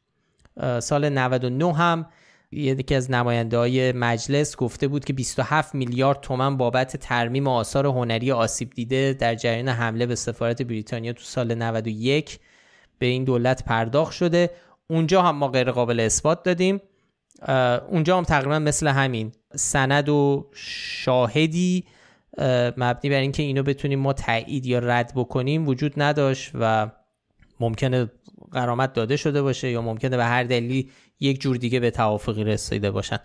S1: سال 99 هم یکی از نماینده های مجلس گفته بود که 27 میلیارد تومن بابت ترمیم آثار هنری آسیب دیده در جریان حمله به سفارت بریتانیا تو سال 91 به این دولت پرداخت شده اونجا هم ما غیر قابل اثبات دادیم اونجا هم تقریبا مثل همین سند و شاهدی مبنی بر اینکه اینو بتونیم ما تایید یا رد بکنیم وجود نداشت و ممکنه قرامت داده شده باشه یا ممکنه به هر دلیلی یک جور دیگه به توافقی رسیده باشن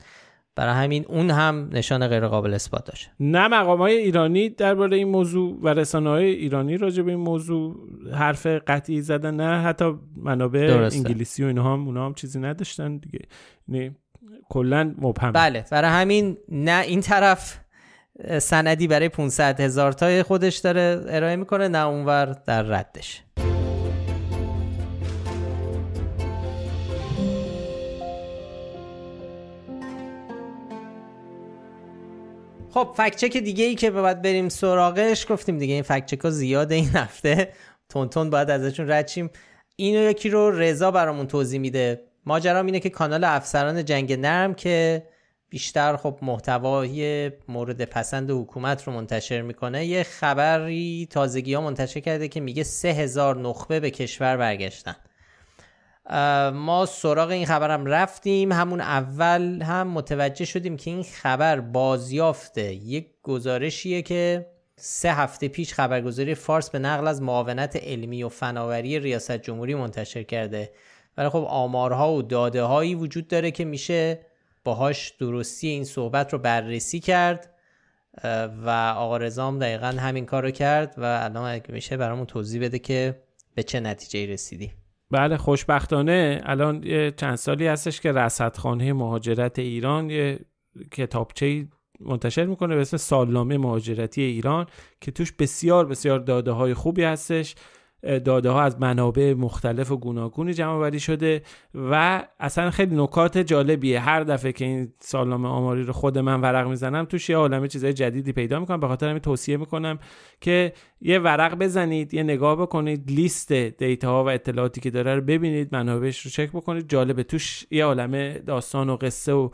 S1: برای همین اون هم نشان غیر قابل اثبات داشت
S2: نه مقام های ایرانی درباره این موضوع و رسانه های ایرانی راجع به این موضوع حرف قطعی زدن نه حتی منابع انگلیسی و اینها هم اونا هم چیزی نداشتن دیگه نه یعنی کلا مبهم
S1: بله برای همین نه این طرف سندی برای 500 هزار تای خودش داره ارائه میکنه نه اونور در ردش خب فکچک دیگه ای که باید بریم سراغش گفتیم دیگه این فکچک ها زیاده این هفته تون باید ازشون رد شیم اینو یکی رو رضا برامون توضیح میده ماجرام اینه که کانال افسران جنگ نرم که بیشتر خب محتوای مورد پسند حکومت رو منتشر میکنه یه خبری تازگی ها منتشر کرده که میگه سه هزار نخبه به کشور برگشتن ما سراغ این خبرم رفتیم همون اول هم متوجه شدیم که این خبر بازیافته یک گزارشیه که سه هفته پیش خبرگزاری فارس به نقل از معاونت علمی و فناوری ریاست جمهوری منتشر کرده ولی خب آمارها و داده هایی وجود داره که میشه باهاش درستی این صحبت رو بررسی کرد و آقا رزام دقیقا همین کار رو کرد و
S2: الان اگه میشه برامون توضیح بده که به چه نتیجه رسیدیم بله خوشبختانه الان یه چند سالی هستش که رصدخانه مهاجرت ایران یه کتابچه منتشر میکنه به اسم سالنامه مهاجرتی ایران که توش بسیار بسیار داده های خوبی هستش داده ها از منابع مختلف و گوناگونی جمع آوری شده و اصلا خیلی نکات جالبیه هر دفعه که این سالنامه آماری رو خود من ورق میزنم توش یه عالمه چیزای جدیدی پیدا میکنم به خاطر همین توصیه میکنم که یه ورق بزنید یه نگاه بکنید لیست دیتا ها و اطلاعاتی که داره رو ببینید منابعش رو چک بکنید جالبه توش یه عالمه داستان و قصه و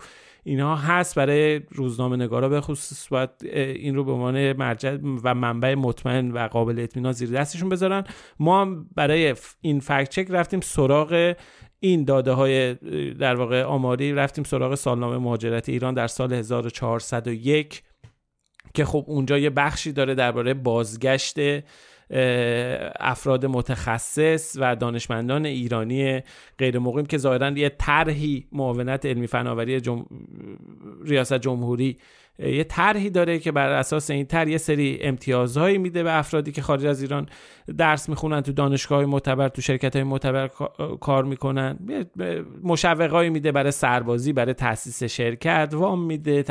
S2: اینها هست برای روزنامه نگارا به خصوص باید این رو به عنوان مرجع و منبع مطمئن و قابل اطمینان زیر دستشون بذارن ما هم برای این فکت چک رفتیم سراغ این داده های در واقع آماری رفتیم سراغ سالنامه مهاجرت ایران در سال 1401 که خب اونجا یه بخشی داره درباره بازگشت افراد متخصص و دانشمندان ایرانی غیر مقیم که ظاهرا یه طرحی معاونت علمی فناوری جم... ریاست جمهوری یه طرحی داره که بر اساس این تر یه سری امتیازهایی میده به افرادی که خارج از ایران درس میخونن تو دانشگاه معتبر تو شرکت های معتبر کار میکنن مشوقهایی میده برای سربازی برای تاسیس شرکت وام میده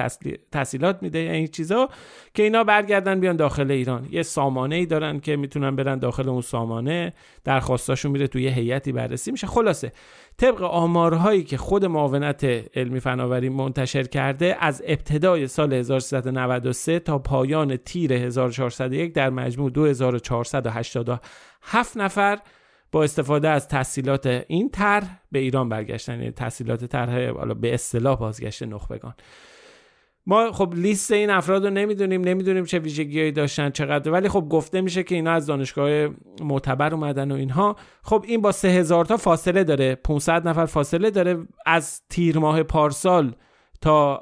S2: تسهیلات میده یعنی این چیزا که اینا برگردن بیان داخل ایران یه سامانه ای دارن که میتونن برن داخل اون سامانه درخواستاشون میره توی هیئتی بررسی میشه خلاصه طبق آمارهایی که خود معاونت علمی فناوری منتشر کرده از ابتدای سال 1393 تا پایان تیر 1401 در مجموع 2487 نفر با استفاده از تحصیلات این طرح به ایران برگشتن یعنی تحصیلات طرح به اصطلاح بازگشت نخبگان ما خب لیست این افراد رو نمیدونیم نمیدونیم چه ویژگیهایی داشتن چقدر ولی خب گفته میشه که اینا از دانشگاه معتبر اومدن و اینها خب این با 3000 تا فاصله داره 500 نفر فاصله داره از تیر ماه پارسال تا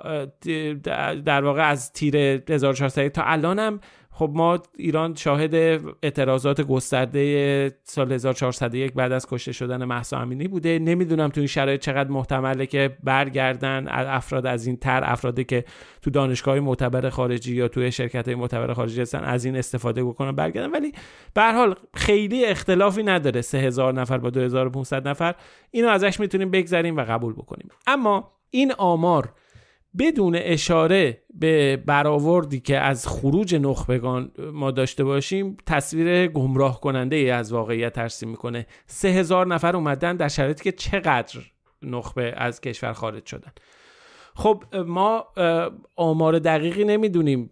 S2: در واقع از تیر 1400 تا الانم خب ما ایران شاهد اعتراضات گسترده سال 1401 بعد از کشته شدن محسا امینی بوده نمیدونم تو این شرایط چقدر محتمله که برگردن افراد از این تر افرادی که تو دانشگاه معتبر خارجی یا تو شرکت معتبر خارجی هستن از این استفاده بکنن برگردن ولی به حال خیلی اختلافی نداره 3000 نفر با 2500 نفر اینو ازش میتونیم بگذریم و قبول بکنیم اما این آمار بدون اشاره به برآوردی که از خروج نخبگان ما داشته باشیم تصویر گمراه کننده ای از واقعیت ترسیم میکنه سه هزار نفر اومدن در شرایطی که چقدر نخبه از کشور خارج شدن خب ما آمار دقیقی نمیدونیم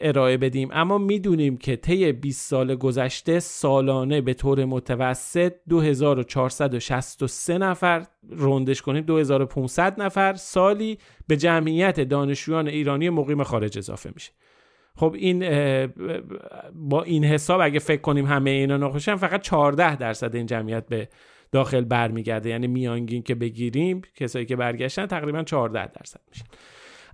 S2: ارائه بدیم اما میدونیم که طی 20 سال گذشته سالانه به طور متوسط 2463 نفر روندش کنیم 2500 نفر سالی به جمعیت دانشجویان ایرانی مقیم خارج اضافه میشه خب این با این حساب اگه فکر کنیم همه اینا ناخوشن فقط 14 درصد این جمعیت به داخل برمیگرده یعنی میانگین که بگیریم کسایی که برگشتن تقریبا 14 درصد میشن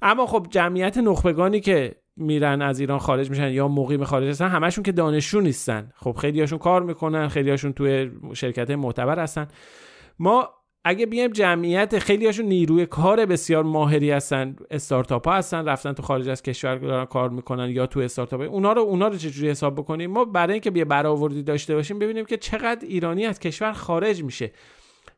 S2: اما خب جمعیت نخبگانی که میرن از ایران خارج میشن یا مقیم خارج هستن همشون که دانشجو نیستن خب خیلیاشون کار میکنن خیلیاشون توی شرکت معتبر هستن ما اگه بیایم جمعیت خیلی هاشون نیروی کار بسیار ماهری هستن استارتاپ ها هستن رفتن تو خارج از کشور دارن کار میکنن یا تو استارتاپ اونا رو اونا رو چجوری حساب بکنیم ما برای اینکه بیا برآوردی داشته باشیم ببینیم که چقدر ایرانی از کشور خارج میشه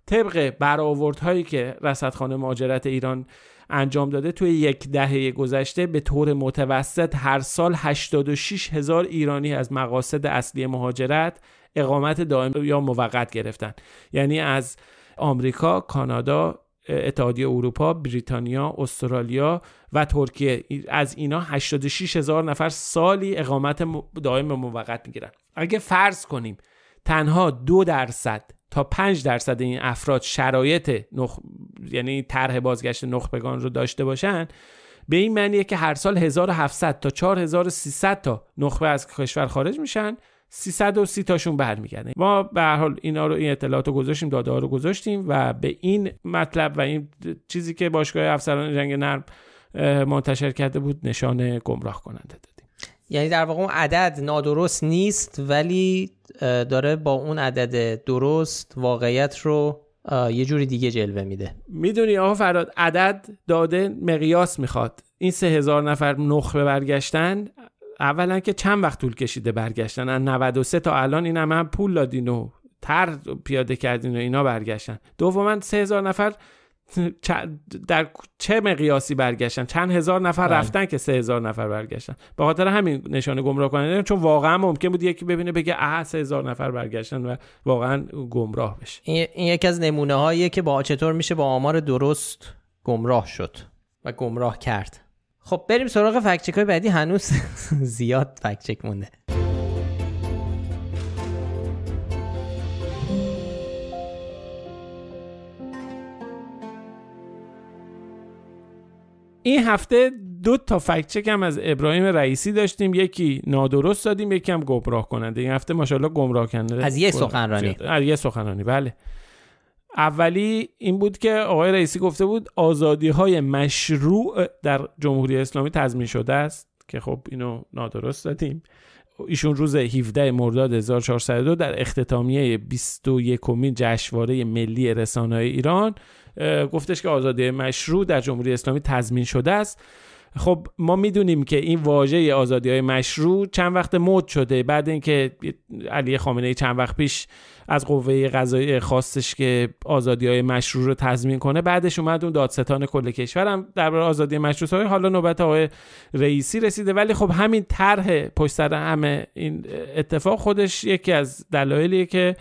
S2: طبق برآوردهایی که رصدخانه مهاجرت ایران انجام داده توی یک دهه گذشته به طور متوسط هر سال 86 هزار ایرانی از مقاصد اصلی مهاجرت اقامت دائم یا موقت گرفتن یعنی از آمریکا، کانادا، اتحادیه اروپا، بریتانیا، استرالیا و ترکیه از اینا 86 هزار نفر سالی اقامت دائم موقت میگیرن اگه فرض کنیم تنها دو درصد تا 5 درصد این افراد شرایط نخ... یعنی طرح بازگشت نخبگان رو داشته باشن به این معنیه که هر سال 1700 تا 4300 تا نخبه از کشور خارج میشن 330 تاشون برمیگرده ما به هر حال اینا رو این اطلاعات رو گذاشتیم داده ها رو گذاشتیم و به این مطلب و این چیزی که باشگاه افسران جنگ نرم منتشر کرده بود نشان گمراه کننده دادیم
S1: یعنی در واقع اون عدد نادرست نیست ولی داره با اون عدد درست واقعیت رو یه جوری دیگه جلوه میده
S2: میدونی آقا فراد عدد داده مقیاس میخواد این سه هزار نفر نخبه برگشتن اولا که چند وقت طول کشیده برگشتن از 93 تا الان این همه هم پول دادین و تر پیاده کردین و اینا برگشتن دوما هزار نفر در چه مقیاسی برگشتن چند هزار نفر بله. رفتن که سه هزار نفر برگشتن به خاطر همین نشانه گمراه کننده چون واقعا ممکن بود یکی ببینه بگه اه سه هزار نفر برگشتن و واقعا گمراه بشه
S1: این, یک یکی از نمونه هایی که با چطور میشه با آمار درست گمراه شد و گمراه کرد خب بریم سراغ فکچک های بعدی هنوز زیاد فکچک مونده
S2: این هفته دو تا فکچک هم از ابراهیم رئیسی داشتیم یکی نادرست دادیم یکی هم گمراه کننده این هفته ماشاءالله گمراه کننده از یه سخنرانی از یه سخنرانی بله اولی این بود که آقای رئیسی گفته بود آزادی های مشروع در جمهوری اسلامی تضمین شده است که خب اینو نادرست دادیم ایشون روز 17 مرداد 1402 در اختتامیه 21 جشنواره ملی رسانه ایران گفتش که آزادی مشروع در جمهوری اسلامی تضمین شده است خب ما میدونیم که این واژه آزادی های مشروع چند وقت مد شده بعد اینکه علی خامنه ای چند وقت پیش از قوه قضایی خواستش که آزادی های مشروع رو تضمین کنه بعدش اومد اون دادستان کل کشورم برای آزادی مشروع حالا نوبت آقای رئیسی رسیده ولی خب همین طرح پشت سر همه این اتفاق خودش یکی از دلایلیه که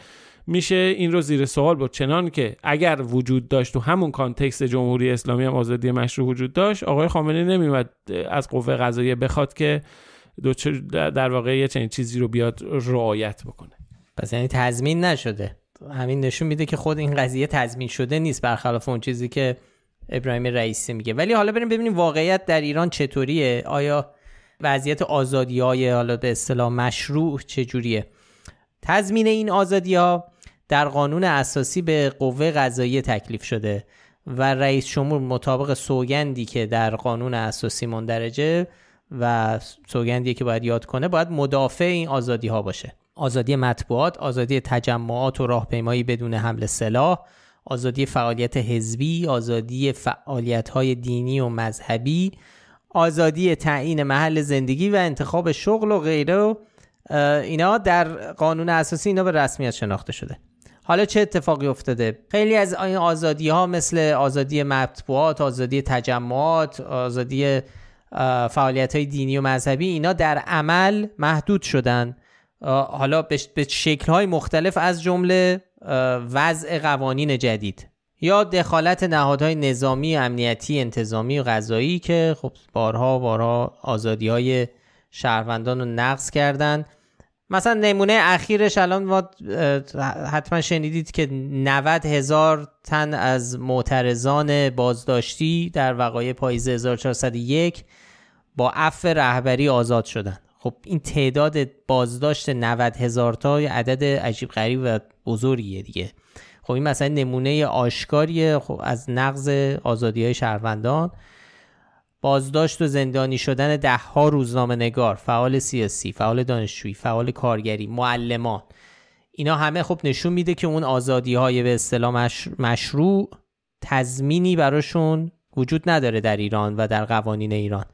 S2: میشه این رو زیر سوال بود چنان که اگر وجود داشت تو همون کانتکست جمهوری اسلامی هم آزادی مشروع وجود داشت آقای خامنه نمیومد از قوه قضاییه بخواد که در واقع یه چنین چیزی رو بیاد رعایت بکنه پس یعنی تضمین نشده همین نشون میده که خود این قضیه تضمین
S1: شده نیست برخلاف اون چیزی که ابراهیم رئیسی میگه ولی حالا بریم ببینیم واقعیت در ایران چطوریه آیا وضعیت آزادی های حالا به اصطلاح مشروع چجوریه تضمین این آزادی ها در قانون اساسی به قوه قضایی تکلیف شده و رئیس جمهور مطابق سوگندی که در قانون اساسی مندرجه و سوگندی که باید یاد کنه باید مدافع این آزادی ها باشه آزادی مطبوعات، آزادی تجمعات و راهپیمایی بدون حمل سلاح، آزادی فعالیت حزبی، آزادی های دینی و مذهبی، آزادی تعیین محل زندگی و انتخاب شغل و غیره اینا در قانون اساسی اینا به رسمیت شناخته شده. حالا چه اتفاقی افتاده خیلی از این آزادی ها مثل آزادی مطبوعات آزادی تجمعات آزادی فعالیت های دینی و مذهبی اینا در عمل محدود شدن حالا به شکلهای مختلف از جمله وضع قوانین جدید یا دخالت نهادهای نظامی امنیتی انتظامی و غذایی که خب بارها بارها آزادی های شهروندان رو نقض کردن مثلا نمونه اخیرش الان ما حتما شنیدید که 90 هزار تن از معترضان بازداشتی در وقایع پاییز 1401 با عفو رهبری آزاد شدند. خب این تعداد بازداشت 90 هزار تا عدد عجیب غریب و بزرگیه دیگه خب این مثلا نمونه آشکاریه خب از نقض آزادی های شهروندان بازداشت و زندانی شدن ده ها روزنامه نگار فعال سیاسی فعال دانشجویی فعال کارگری معلمان اینا همه خب نشون میده که اون آزادی های به اصطلاح مشروع تضمینی براشون وجود نداره در ایران و در قوانین ایران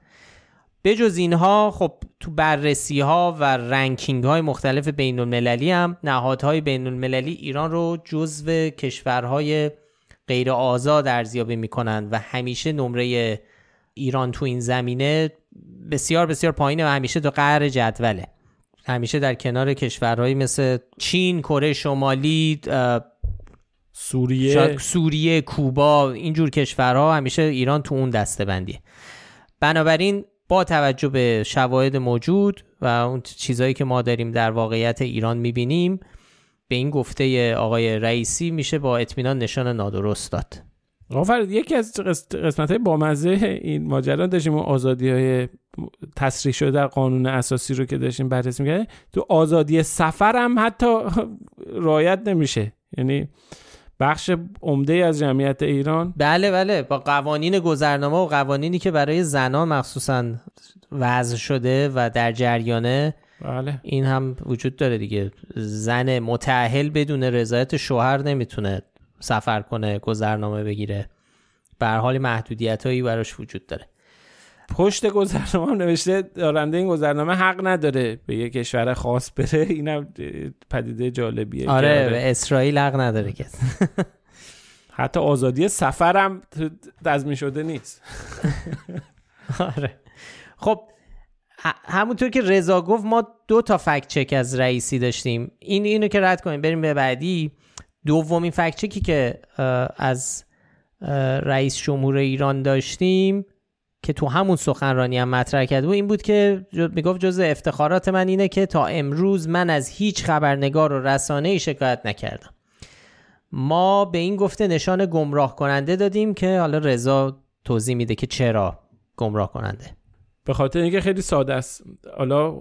S1: بجز اینها خب تو بررسی ها و رنکینگ های مختلف بین المللی هم نهادهای بین المللی ایران رو جزو کشورهای غیر آزاد ارزیابی میکنند و همیشه نمره ایران تو این زمینه بسیار بسیار پایینه و همیشه تو قهر جدوله همیشه در کنار کشورهایی مثل چین، کره شمالی، سوریه سوریه، کوبا اینجور کشورها همیشه ایران تو اون دسته بندیه بنابراین با توجه به شواهد موجود و اون چیزهایی که ما داریم در واقعیت ایران میبینیم به این گفته آقای رئیسی میشه با اطمینان نشان نادرست داد
S2: رافر یکی از قسمت های بامزه این ماجرا داشتیم و آزادی های تصریح شده در قانون اساسی رو که داشتیم بررسی میکردیم تو آزادی سفر هم حتی رایت نمیشه یعنی بخش عمده از جمعیت ایران بله بله با قوانین گذرنامه و قوانینی که برای زنان
S1: مخصوصا وضع شده و در جریانه بله. این هم وجود داره دیگه زن متعهل بدون رضایت شوهر نمیتونه سفر کنه
S2: گذرنامه بگیره به حال محدودیت هایی براش وجود داره پشت گذرنامه هم نوشته دارنده این گذرنامه حق نداره به یه کشور خاص بره اینم پدیده جالبیه آره،, آره به اسرائیل حق نداره که حتی آزادی سفرم دزمی شده نیست
S1: آره خب همونطور که رضا گفت ما دو تا فکت چک از رئیسی داشتیم این اینو که رد کنیم بریم به بعدی دومین فکت چکی که از رئیس جمهور ایران داشتیم که تو همون سخنرانی هم مطرح کرد و این بود که میگفت جز افتخارات من اینه که تا امروز من از هیچ خبرنگار و رسانه ای شکایت نکردم ما به این گفته نشان گمراه کننده دادیم که حالا رضا توضیح میده که چرا گمراه کننده
S2: به خاطر اینکه خیلی ساده است حالا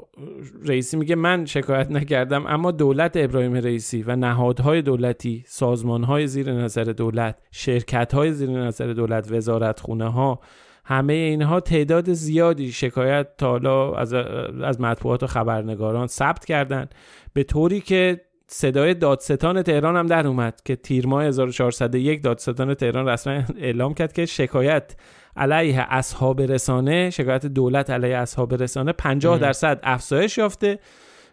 S2: رئیسی میگه من شکایت نکردم اما دولت ابراهیم رئیسی و نهادهای دولتی سازمانهای زیر نظر دولت شرکتهای زیر نظر دولت خونه ها همه اینها تعداد زیادی شکایت تا حالا از, از مطبوعات و خبرنگاران ثبت کردند به طوری که صدای دادستان تهران هم در اومد که تیر ماه 1401 دادستان تهران رسما اعلام کرد که شکایت علیه اصحاب رسانه شکایت دولت علیه اصحاب رسانه 50 درصد افزایش یافته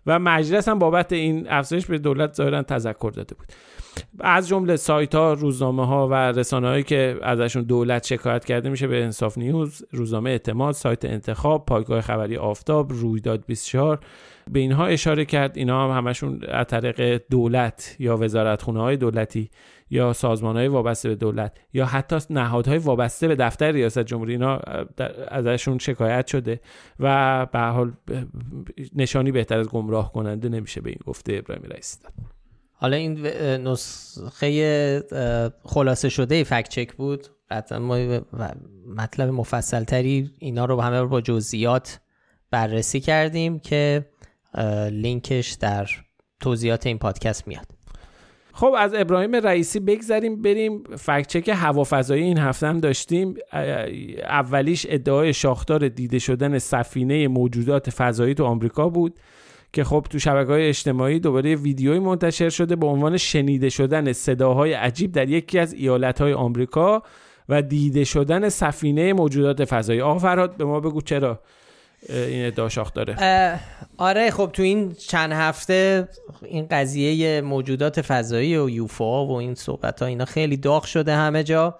S2: و مجلس هم بابت این افزایش به دولت ظاهرا تذکر داده بود از جمله سایت ها روزنامه ها و رسانه هایی که ازشون دولت شکایت کرده میشه به انصاف نیوز روزنامه اعتماد سایت انتخاب پایگاه خبری آفتاب رویداد 24 به اینها اشاره کرد اینها هم همشون از طریق دولت یا وزارتخونه های دولتی یا سازمان های وابسته به دولت یا حتی نهادهای وابسته به دفتر ریاست جمهوری اینا ازشون شکایت شده و به حال نشانی بهتر از گمراه کننده نمیشه به این گفته ابراهیم رئیسی داد حالا این نسخه
S1: خلاصه شده فکت چک بود قطعا ما مطلب مفصل تری اینا رو همه با جزئیات بررسی کردیم که لینکش در توضیحات این پادکست میاد
S2: خب از ابراهیم رئیسی بگذریم بریم فکچک هوافضایی این هفته هم داشتیم اولیش ادعای شاخدار دیده شدن سفینه موجودات فضایی تو آمریکا بود که خب تو شبکه های اجتماعی دوباره ویدیویی منتشر شده به عنوان شنیده شدن صداهای عجیب در یکی از ایالت های آمریکا و دیده شدن سفینه موجودات فضایی آقا فراد به ما بگو چرا این ادعا شاخ داره
S1: آره خب تو این چند هفته این قضیه موجودات فضایی و یوفا و این صحبت ها اینا خیلی داغ شده همه جا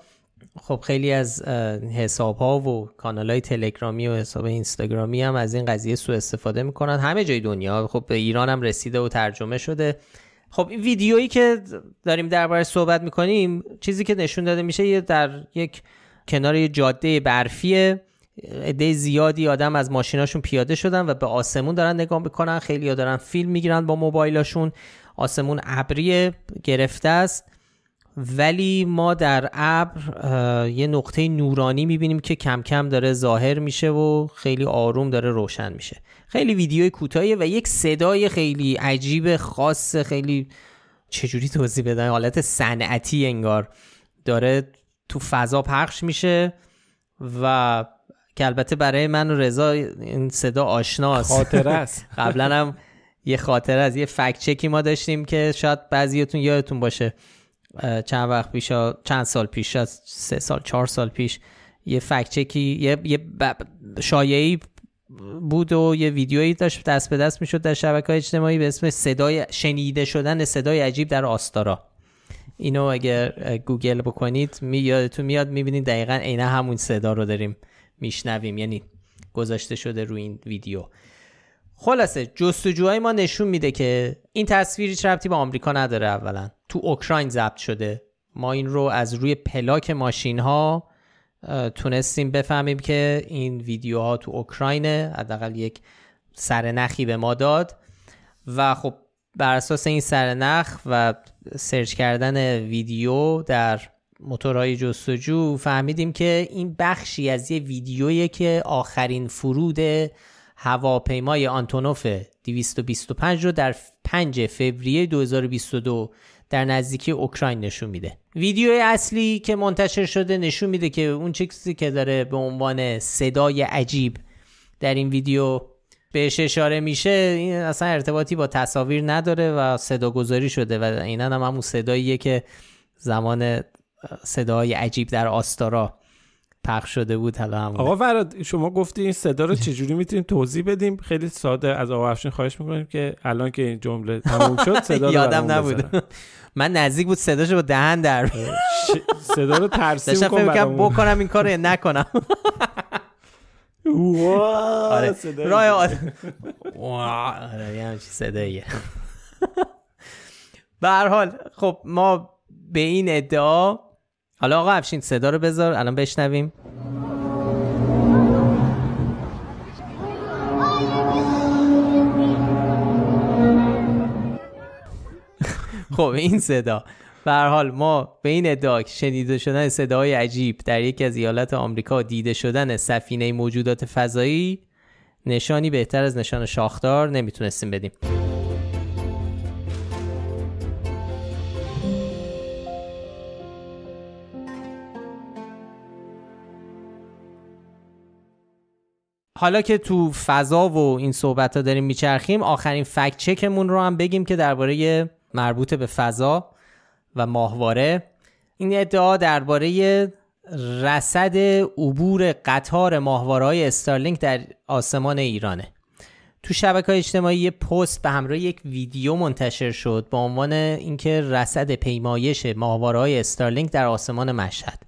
S1: خب خیلی از حساب ها و کانال های تلگرامی و حساب اینستاگرامی هم از این قضیه سوء استفاده میکنن همه جای دنیا خب به ایران هم رسیده و ترجمه شده خب این ویدیویی که داریم درباره صحبت میکنیم چیزی که نشون داده میشه یه در یک کنار یه جاده برفیه عده زیادی آدم از ماشیناشون پیاده شدن و به آسمون دارن نگاه میکنن خیلی دارن فیلم میگیرن با موبایلاشون آسمون ابری گرفته است ولی ما در ابر یه نقطه نورانی میبینیم که کم کم داره ظاهر میشه و خیلی آروم داره روشن میشه خیلی ویدیوی کوتاهی و یک صدای خیلی عجیب خاص خیلی چجوری توضیح بدن حالت صنعتی انگار داره تو فضا پخش میشه و که البته برای من و رضا این صدا آشناست خاطره است قبلا هم یه خاطره از یه فکچکی ما داشتیم که شاید بعضیتون یادتون باشه چند وقت پیش چند سال پیش سه سال چهار سال پیش یه فکچکی یه, یه شایعی بود و یه ویدیویی داشت دست به دست میشد در شبکه های اجتماعی به اسم صدای شنیده شدن صدای عجیب در آستارا اینو اگر گوگل بکنید می یادتون میاد میبینید دقیقا عین همون صدا رو داریم میشنویم یعنی گذاشته شده روی این ویدیو خلاصه جستجوهای ما نشون میده که این تصویری چربتی به آمریکا نداره اولا تو اوکراین ضبط شده ما این رو از روی پلاک ماشین ها تونستیم بفهمیم که این ویدیوها تو اوکراینه حداقل یک سرنخی به ما داد و خب بر اساس این سرنخ و سرچ کردن ویدیو در موتورهای جستجو فهمیدیم که این بخشی از یه ویدیویه که آخرین فروده هواپیمای آنتونوف 225 رو در 5 فوریه 2022 در نزدیکی اوکراین نشون میده ویدیو اصلی که منتشر شده نشون میده که اون چیزی که داره به عنوان صدای عجیب در این ویدیو بهش اشاره میشه این اصلا ارتباطی با تصاویر نداره و صدا گذاری شده و اینا هم همون صداییه که زمان صدای عجیب در آستارا پخش شده بود حالا آقا
S2: فراد شما گفتی این صدا رو چجوری میتونیم توضیح بدیم خیلی ساده از آقا افشین خواهش میکنیم که الان که این جمله تموم شد صدا رو یادم نبود من نزدیک بود صداشو با دهن در
S1: صدا رو ترسیم کن بکنم این کارو نکنم آره رای آره صداییه به خب ما به این ادعا حالا آقا افشین صدا رو بذار الان بشنویم خب این صدا به حال ما به این ادعا شنیده شدن صداهای عجیب در یکی از ایالت آمریکا دیده شدن سفینه موجودات فضایی نشانی بهتر از نشان شاخدار نمیتونستیم بدیم حالا که تو فضا و این صحبت ها داریم میچرخیم آخرین فکت چکمون رو هم بگیم که درباره مربوط به فضا و ماهواره این ادعا درباره رصد عبور قطار های استارلینک در آسمان ایرانه تو شبکه اجتماعی پست به همراه یک ویدیو منتشر شد با عنوان اینکه رصد پیمایش های استارلینک در آسمان مشهد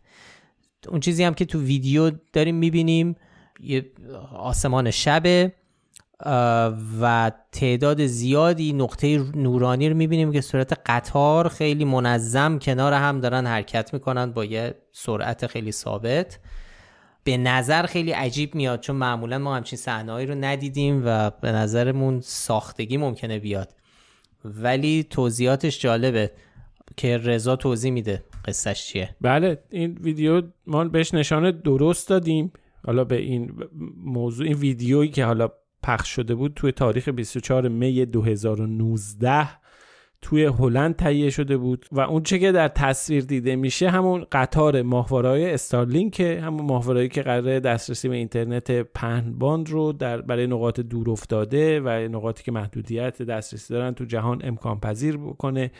S1: اون چیزی هم که تو ویدیو داریم میبینیم یه آسمان شبه و تعداد زیادی نقطه نورانی رو میبینیم که صورت قطار خیلی منظم کنار هم دارن حرکت میکنن با یه سرعت خیلی ثابت به نظر خیلی عجیب میاد چون معمولا ما همچین صحنههایی رو ندیدیم و به نظرمون ساختگی ممکنه بیاد ولی توضیحاتش جالبه که رضا توضیح میده قصهش چیه
S2: بله این ویدیو ما بهش نشانه درست دادیم حالا به این موضوع این ویدیویی که حالا پخش شده بود توی تاریخ 24 می 2019 توی هلند تهیه شده بود و اون چه که در تصویر دیده میشه همون قطار ماهوارهای استارلینک همون ماهوارهایی که قرار دسترسی به اینترنت پهن باند رو در برای نقاط دور افتاده و نقاطی که محدودیت دسترسی دارن تو جهان امکان پذیر بکنه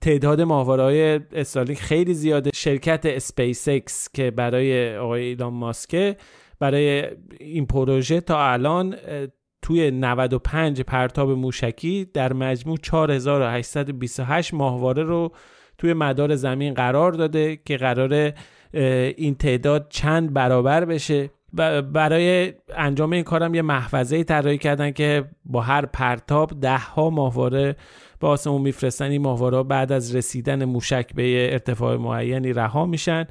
S2: تعداد ماهواره های استارلینک خیلی زیاده شرکت اسپیس اکس که برای آقای ایلان ماسکه برای این پروژه تا الان توی 95 پرتاب موشکی در مجموع 4828 ماهواره رو توی مدار زمین قرار داده که قرار این تعداد چند برابر بشه و برای انجام این کارم یه محفظه طراحی کردن که با هر پرتاب ده ها ماهواره به آسمون میفرستن این ها بعد از رسیدن موشک به ارتفاع معینی رها میشن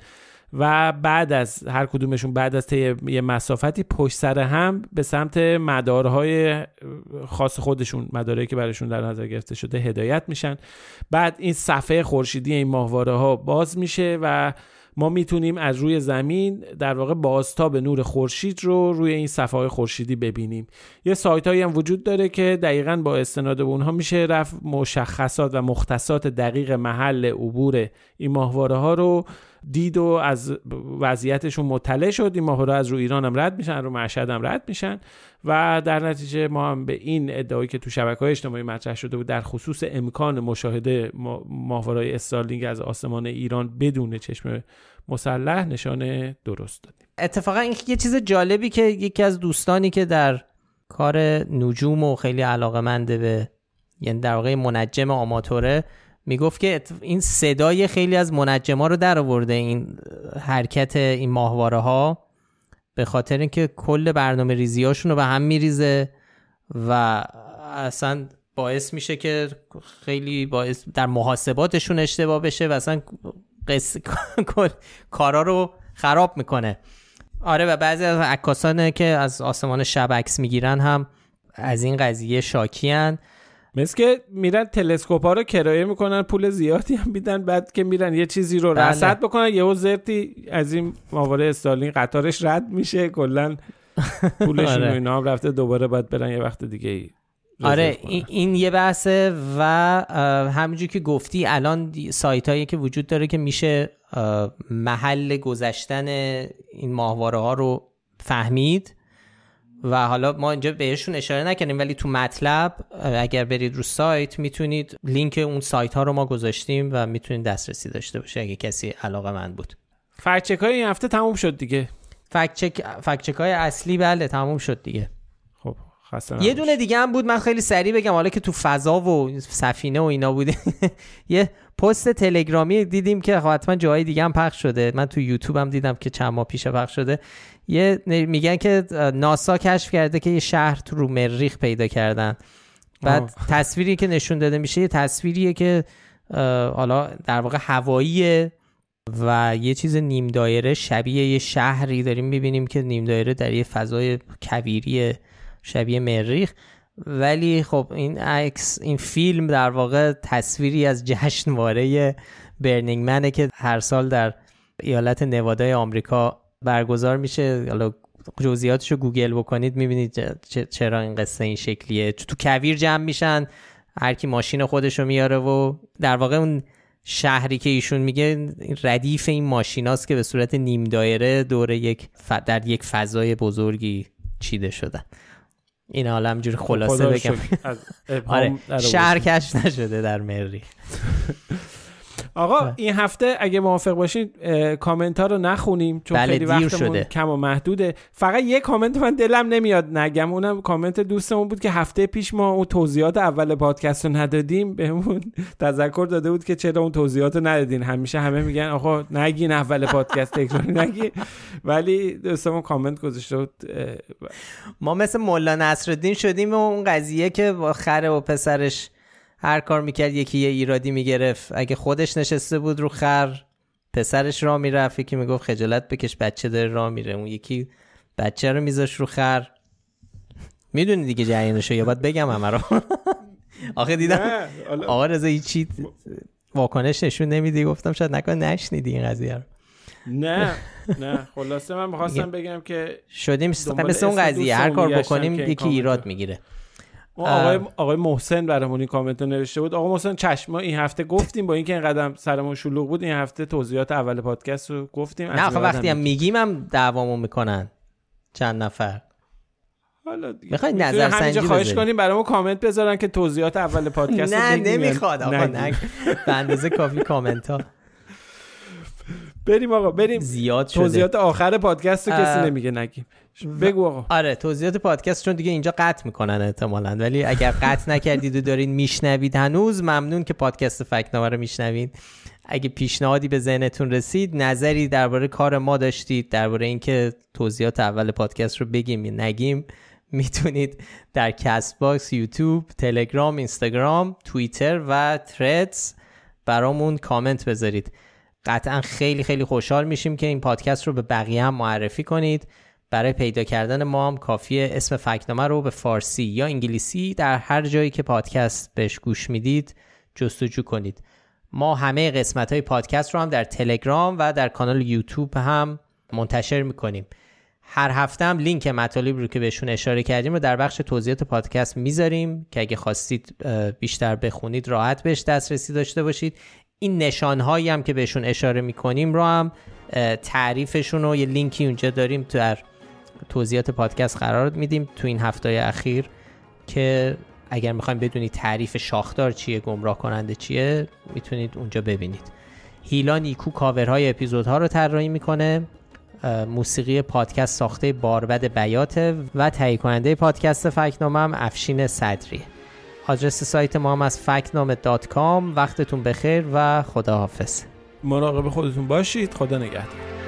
S2: و بعد از هر کدومشون بعد از یه مسافتی پشت سر هم به سمت مدارهای خاص خودشون مدارهایی که براشون در نظر گرفته شده هدایت میشن بعد این صفحه خورشیدی این ماهواره ها باز میشه و ما میتونیم از روی زمین در واقع بازتاب نور خورشید رو روی این صفحه خورشیدی ببینیم یه سایت هایی هم وجود داره که دقیقا با استناد به اونها میشه رفت مشخصات و مختصات دقیق محل عبور این ماهواره ها رو دید و از وضعیتشون مطلع شد این ماهورا از رو ایران هم رد میشن رو مشهد هم رد میشن و در نتیجه ما هم به این ادعایی که تو شبکه های اجتماعی مطرح شده بود در خصوص امکان مشاهده ماهورای استارلینگ از آسمان ایران بدون چشم مسلح نشانه درست دادیم
S1: اتفاقا این یه چیز جالبی که یکی از دوستانی که در کار نجوم و خیلی علاقه منده به یعنی در واقع منجم آماتوره میگفت که این صدای خیلی از منجما رو در آورده این حرکت این ماهواره ها به خاطر اینکه کل برنامه ریزی رو به هم میریزه و اصلا باعث میشه که خیلی باعث در محاسباتشون اشتباه بشه و اصلا قص... کارا رو خراب میکنه آره و بعضی از عکاسانه که از آسمان شب عکس میگیرن هم از این قضیه شاکیان مثل که میرن
S2: تلسکوپ ها رو کرایه میکنن پول زیادی هم میدن بعد که میرن یه چیزی رو بله. رصد بکنن یهو زرتی از این ماوره استالین قطارش رد میشه کلا پولشون آره. اینا هم رفته دوباره باید برن یه وقت دیگه ای آره
S1: این, یه بحثه و همونجور که گفتی الان سایت هایی که وجود داره که میشه محل گذشتن این ماهواره ها رو فهمید و حالا ما اینجا بهشون اشاره نکردیم ولی تو مطلب اگر برید رو سایت میتونید لینک اون سایت ها رو ما گذاشتیم و میتونید دسترسی داشته باشه اگه کسی علاقه من بود فکچک های این هفته تموم شد دیگه فکچک های اصلی بله تموم شد دیگه خب خسته یه دونه دیگه هم بود من خیلی سریع بگم حالا که تو فضا و سفینه و اینا بوده یه پست تلگرامی دیدیم که خب حتما جاهای دیگه هم پخش شده من تو یوتیوب هم دیدم که چند ماه پیش پخش شده یه میگن که ناسا کشف کرده که یه شهر تو رو مریخ پیدا کردن بعد تصویری که نشون داده میشه یه تصویریه که حالا در واقع هواییه و یه چیز نیم دایره شبیه یه شهری داریم میبینیم که نیم دایره در یه فضای کویری شبیه مریخ ولی خب این عکس این فیلم در واقع تصویری از جشنواره برنینگ منه که هر سال در ایالت نوادای آمریکا برگزار میشه حالا جزئیاتش رو گوگل بکنید میبینید چرا این قصه این شکلیه تو کویر جمع میشن هر کی ماشین خودش رو میاره و در واقع اون شهری که ایشون میگه ردیف این ماشیناست که به صورت نیم دایره دور یک در یک فضای بزرگی چیده شدن این حالا همجور خلاصه بگم آره شهر کش نشده در مری
S2: آقا این هفته اگه موافق باشین کامنت ها رو نخونیم چون بله، خیلی وقتمون شده. کم و محدوده فقط یه کامنت من دلم نمیاد نگم اونم کامنت دوستمون بود که هفته پیش ما اون توضیحات اول پادکست رو ندادیم بهمون تذکر داده بود که چرا اون توضیحات رو ندادین همیشه همه میگن آقا نگین اول پادکست تکرار نگی ولی دوستمون کامنت گذاشته بود
S1: ما مثل مولا نصرالدین شدیم و اون قضیه که با خره و پسرش هر کار میکرد یکی یه ایرادی میگرفت اگه خودش نشسته بود رو خر پسرش را میرفت یکی میگفت خجالت بکش بچه داره را میره اون یکی بچه رو میذاش رو خر میدونی دیگه جریانشو یا باید بگم همه رو آخه دیدم آقا رضا هیچی واکنش نشون نمیدی گفتم شاید نکن نشنیدی این قضیه رو
S2: نه نه خلاصه من میخواستم بگم که شدیم مثل اون قضیه هر کار بکنیم یکی ایراد میگیره آقای آقای محسن برامون این کامنت نوشته بود آقا محسن چشم این هفته گفتیم با اینکه اینقدر سرمون شلوغ بود این هفته توضیحات اول پادکست رو گفتیم نه آخه وقتی هم
S1: میگیم هم دعوامون میکنن چند نفر
S2: حالا میخوای نظر سنجی خواهش کنیم برامون کامنت بذارن که توضیحات اول پادکست نه نمیخواد آقا به اندازه کافی کامنت ها بریم آقا بریم زیاد شده توضیحات آخر پادکست رو کسی نمیگه نگیم
S1: بگو آقا آره توضیحات پادکست چون دیگه اینجا قطع میکنن احتمالا ولی اگر قطع نکردید و دارین میشنوید هنوز ممنون که پادکست فکنامه رو میشنوید اگه پیشنهادی به ذهنتون رسید نظری درباره کار ما داشتید درباره اینکه توضیحات اول پادکست رو بگیم نگیم میتونید در کست باکس یوتیوب تلگرام اینستاگرام توییتر و ترتس برامون کامنت بذارید قطعا خیلی خیلی خوشحال میشیم که این پادکست رو به بقیه هم معرفی کنید برای پیدا کردن ما هم کافیه اسم فکنامه رو به فارسی یا انگلیسی در هر جایی که پادکست بهش گوش میدید جستجو کنید ما همه قسمت های پادکست رو هم در تلگرام و در کانال یوتیوب هم منتشر میکنیم هر هفته هم لینک مطالب رو که بهشون اشاره کردیم رو در بخش توضیحات پادکست میذاریم که اگه خواستید بیشتر بخونید راحت بهش دسترسی داشته باشید این نشانهایی هم که بهشون اشاره میکنیم رو هم تعریفشون رو یه لینکی اونجا داریم در توضیحات پادکست قرار میدیم تو این هفته اخیر که اگر میخوایم بدونید تعریف شاخدار چیه گمراه کننده چیه میتونید اونجا ببینید هیلا نیکو کاورهای اپیزودها رو طراحی میکنه موسیقی پادکست ساخته باربد بیاته و تهیه کننده پادکست فکنامه هم افشین صدریه آدرس سایت ما هم از فکنامه دات کام وقتتون بخیر و خداحافظ
S2: مراقب خودتون باشید خدا نگهدار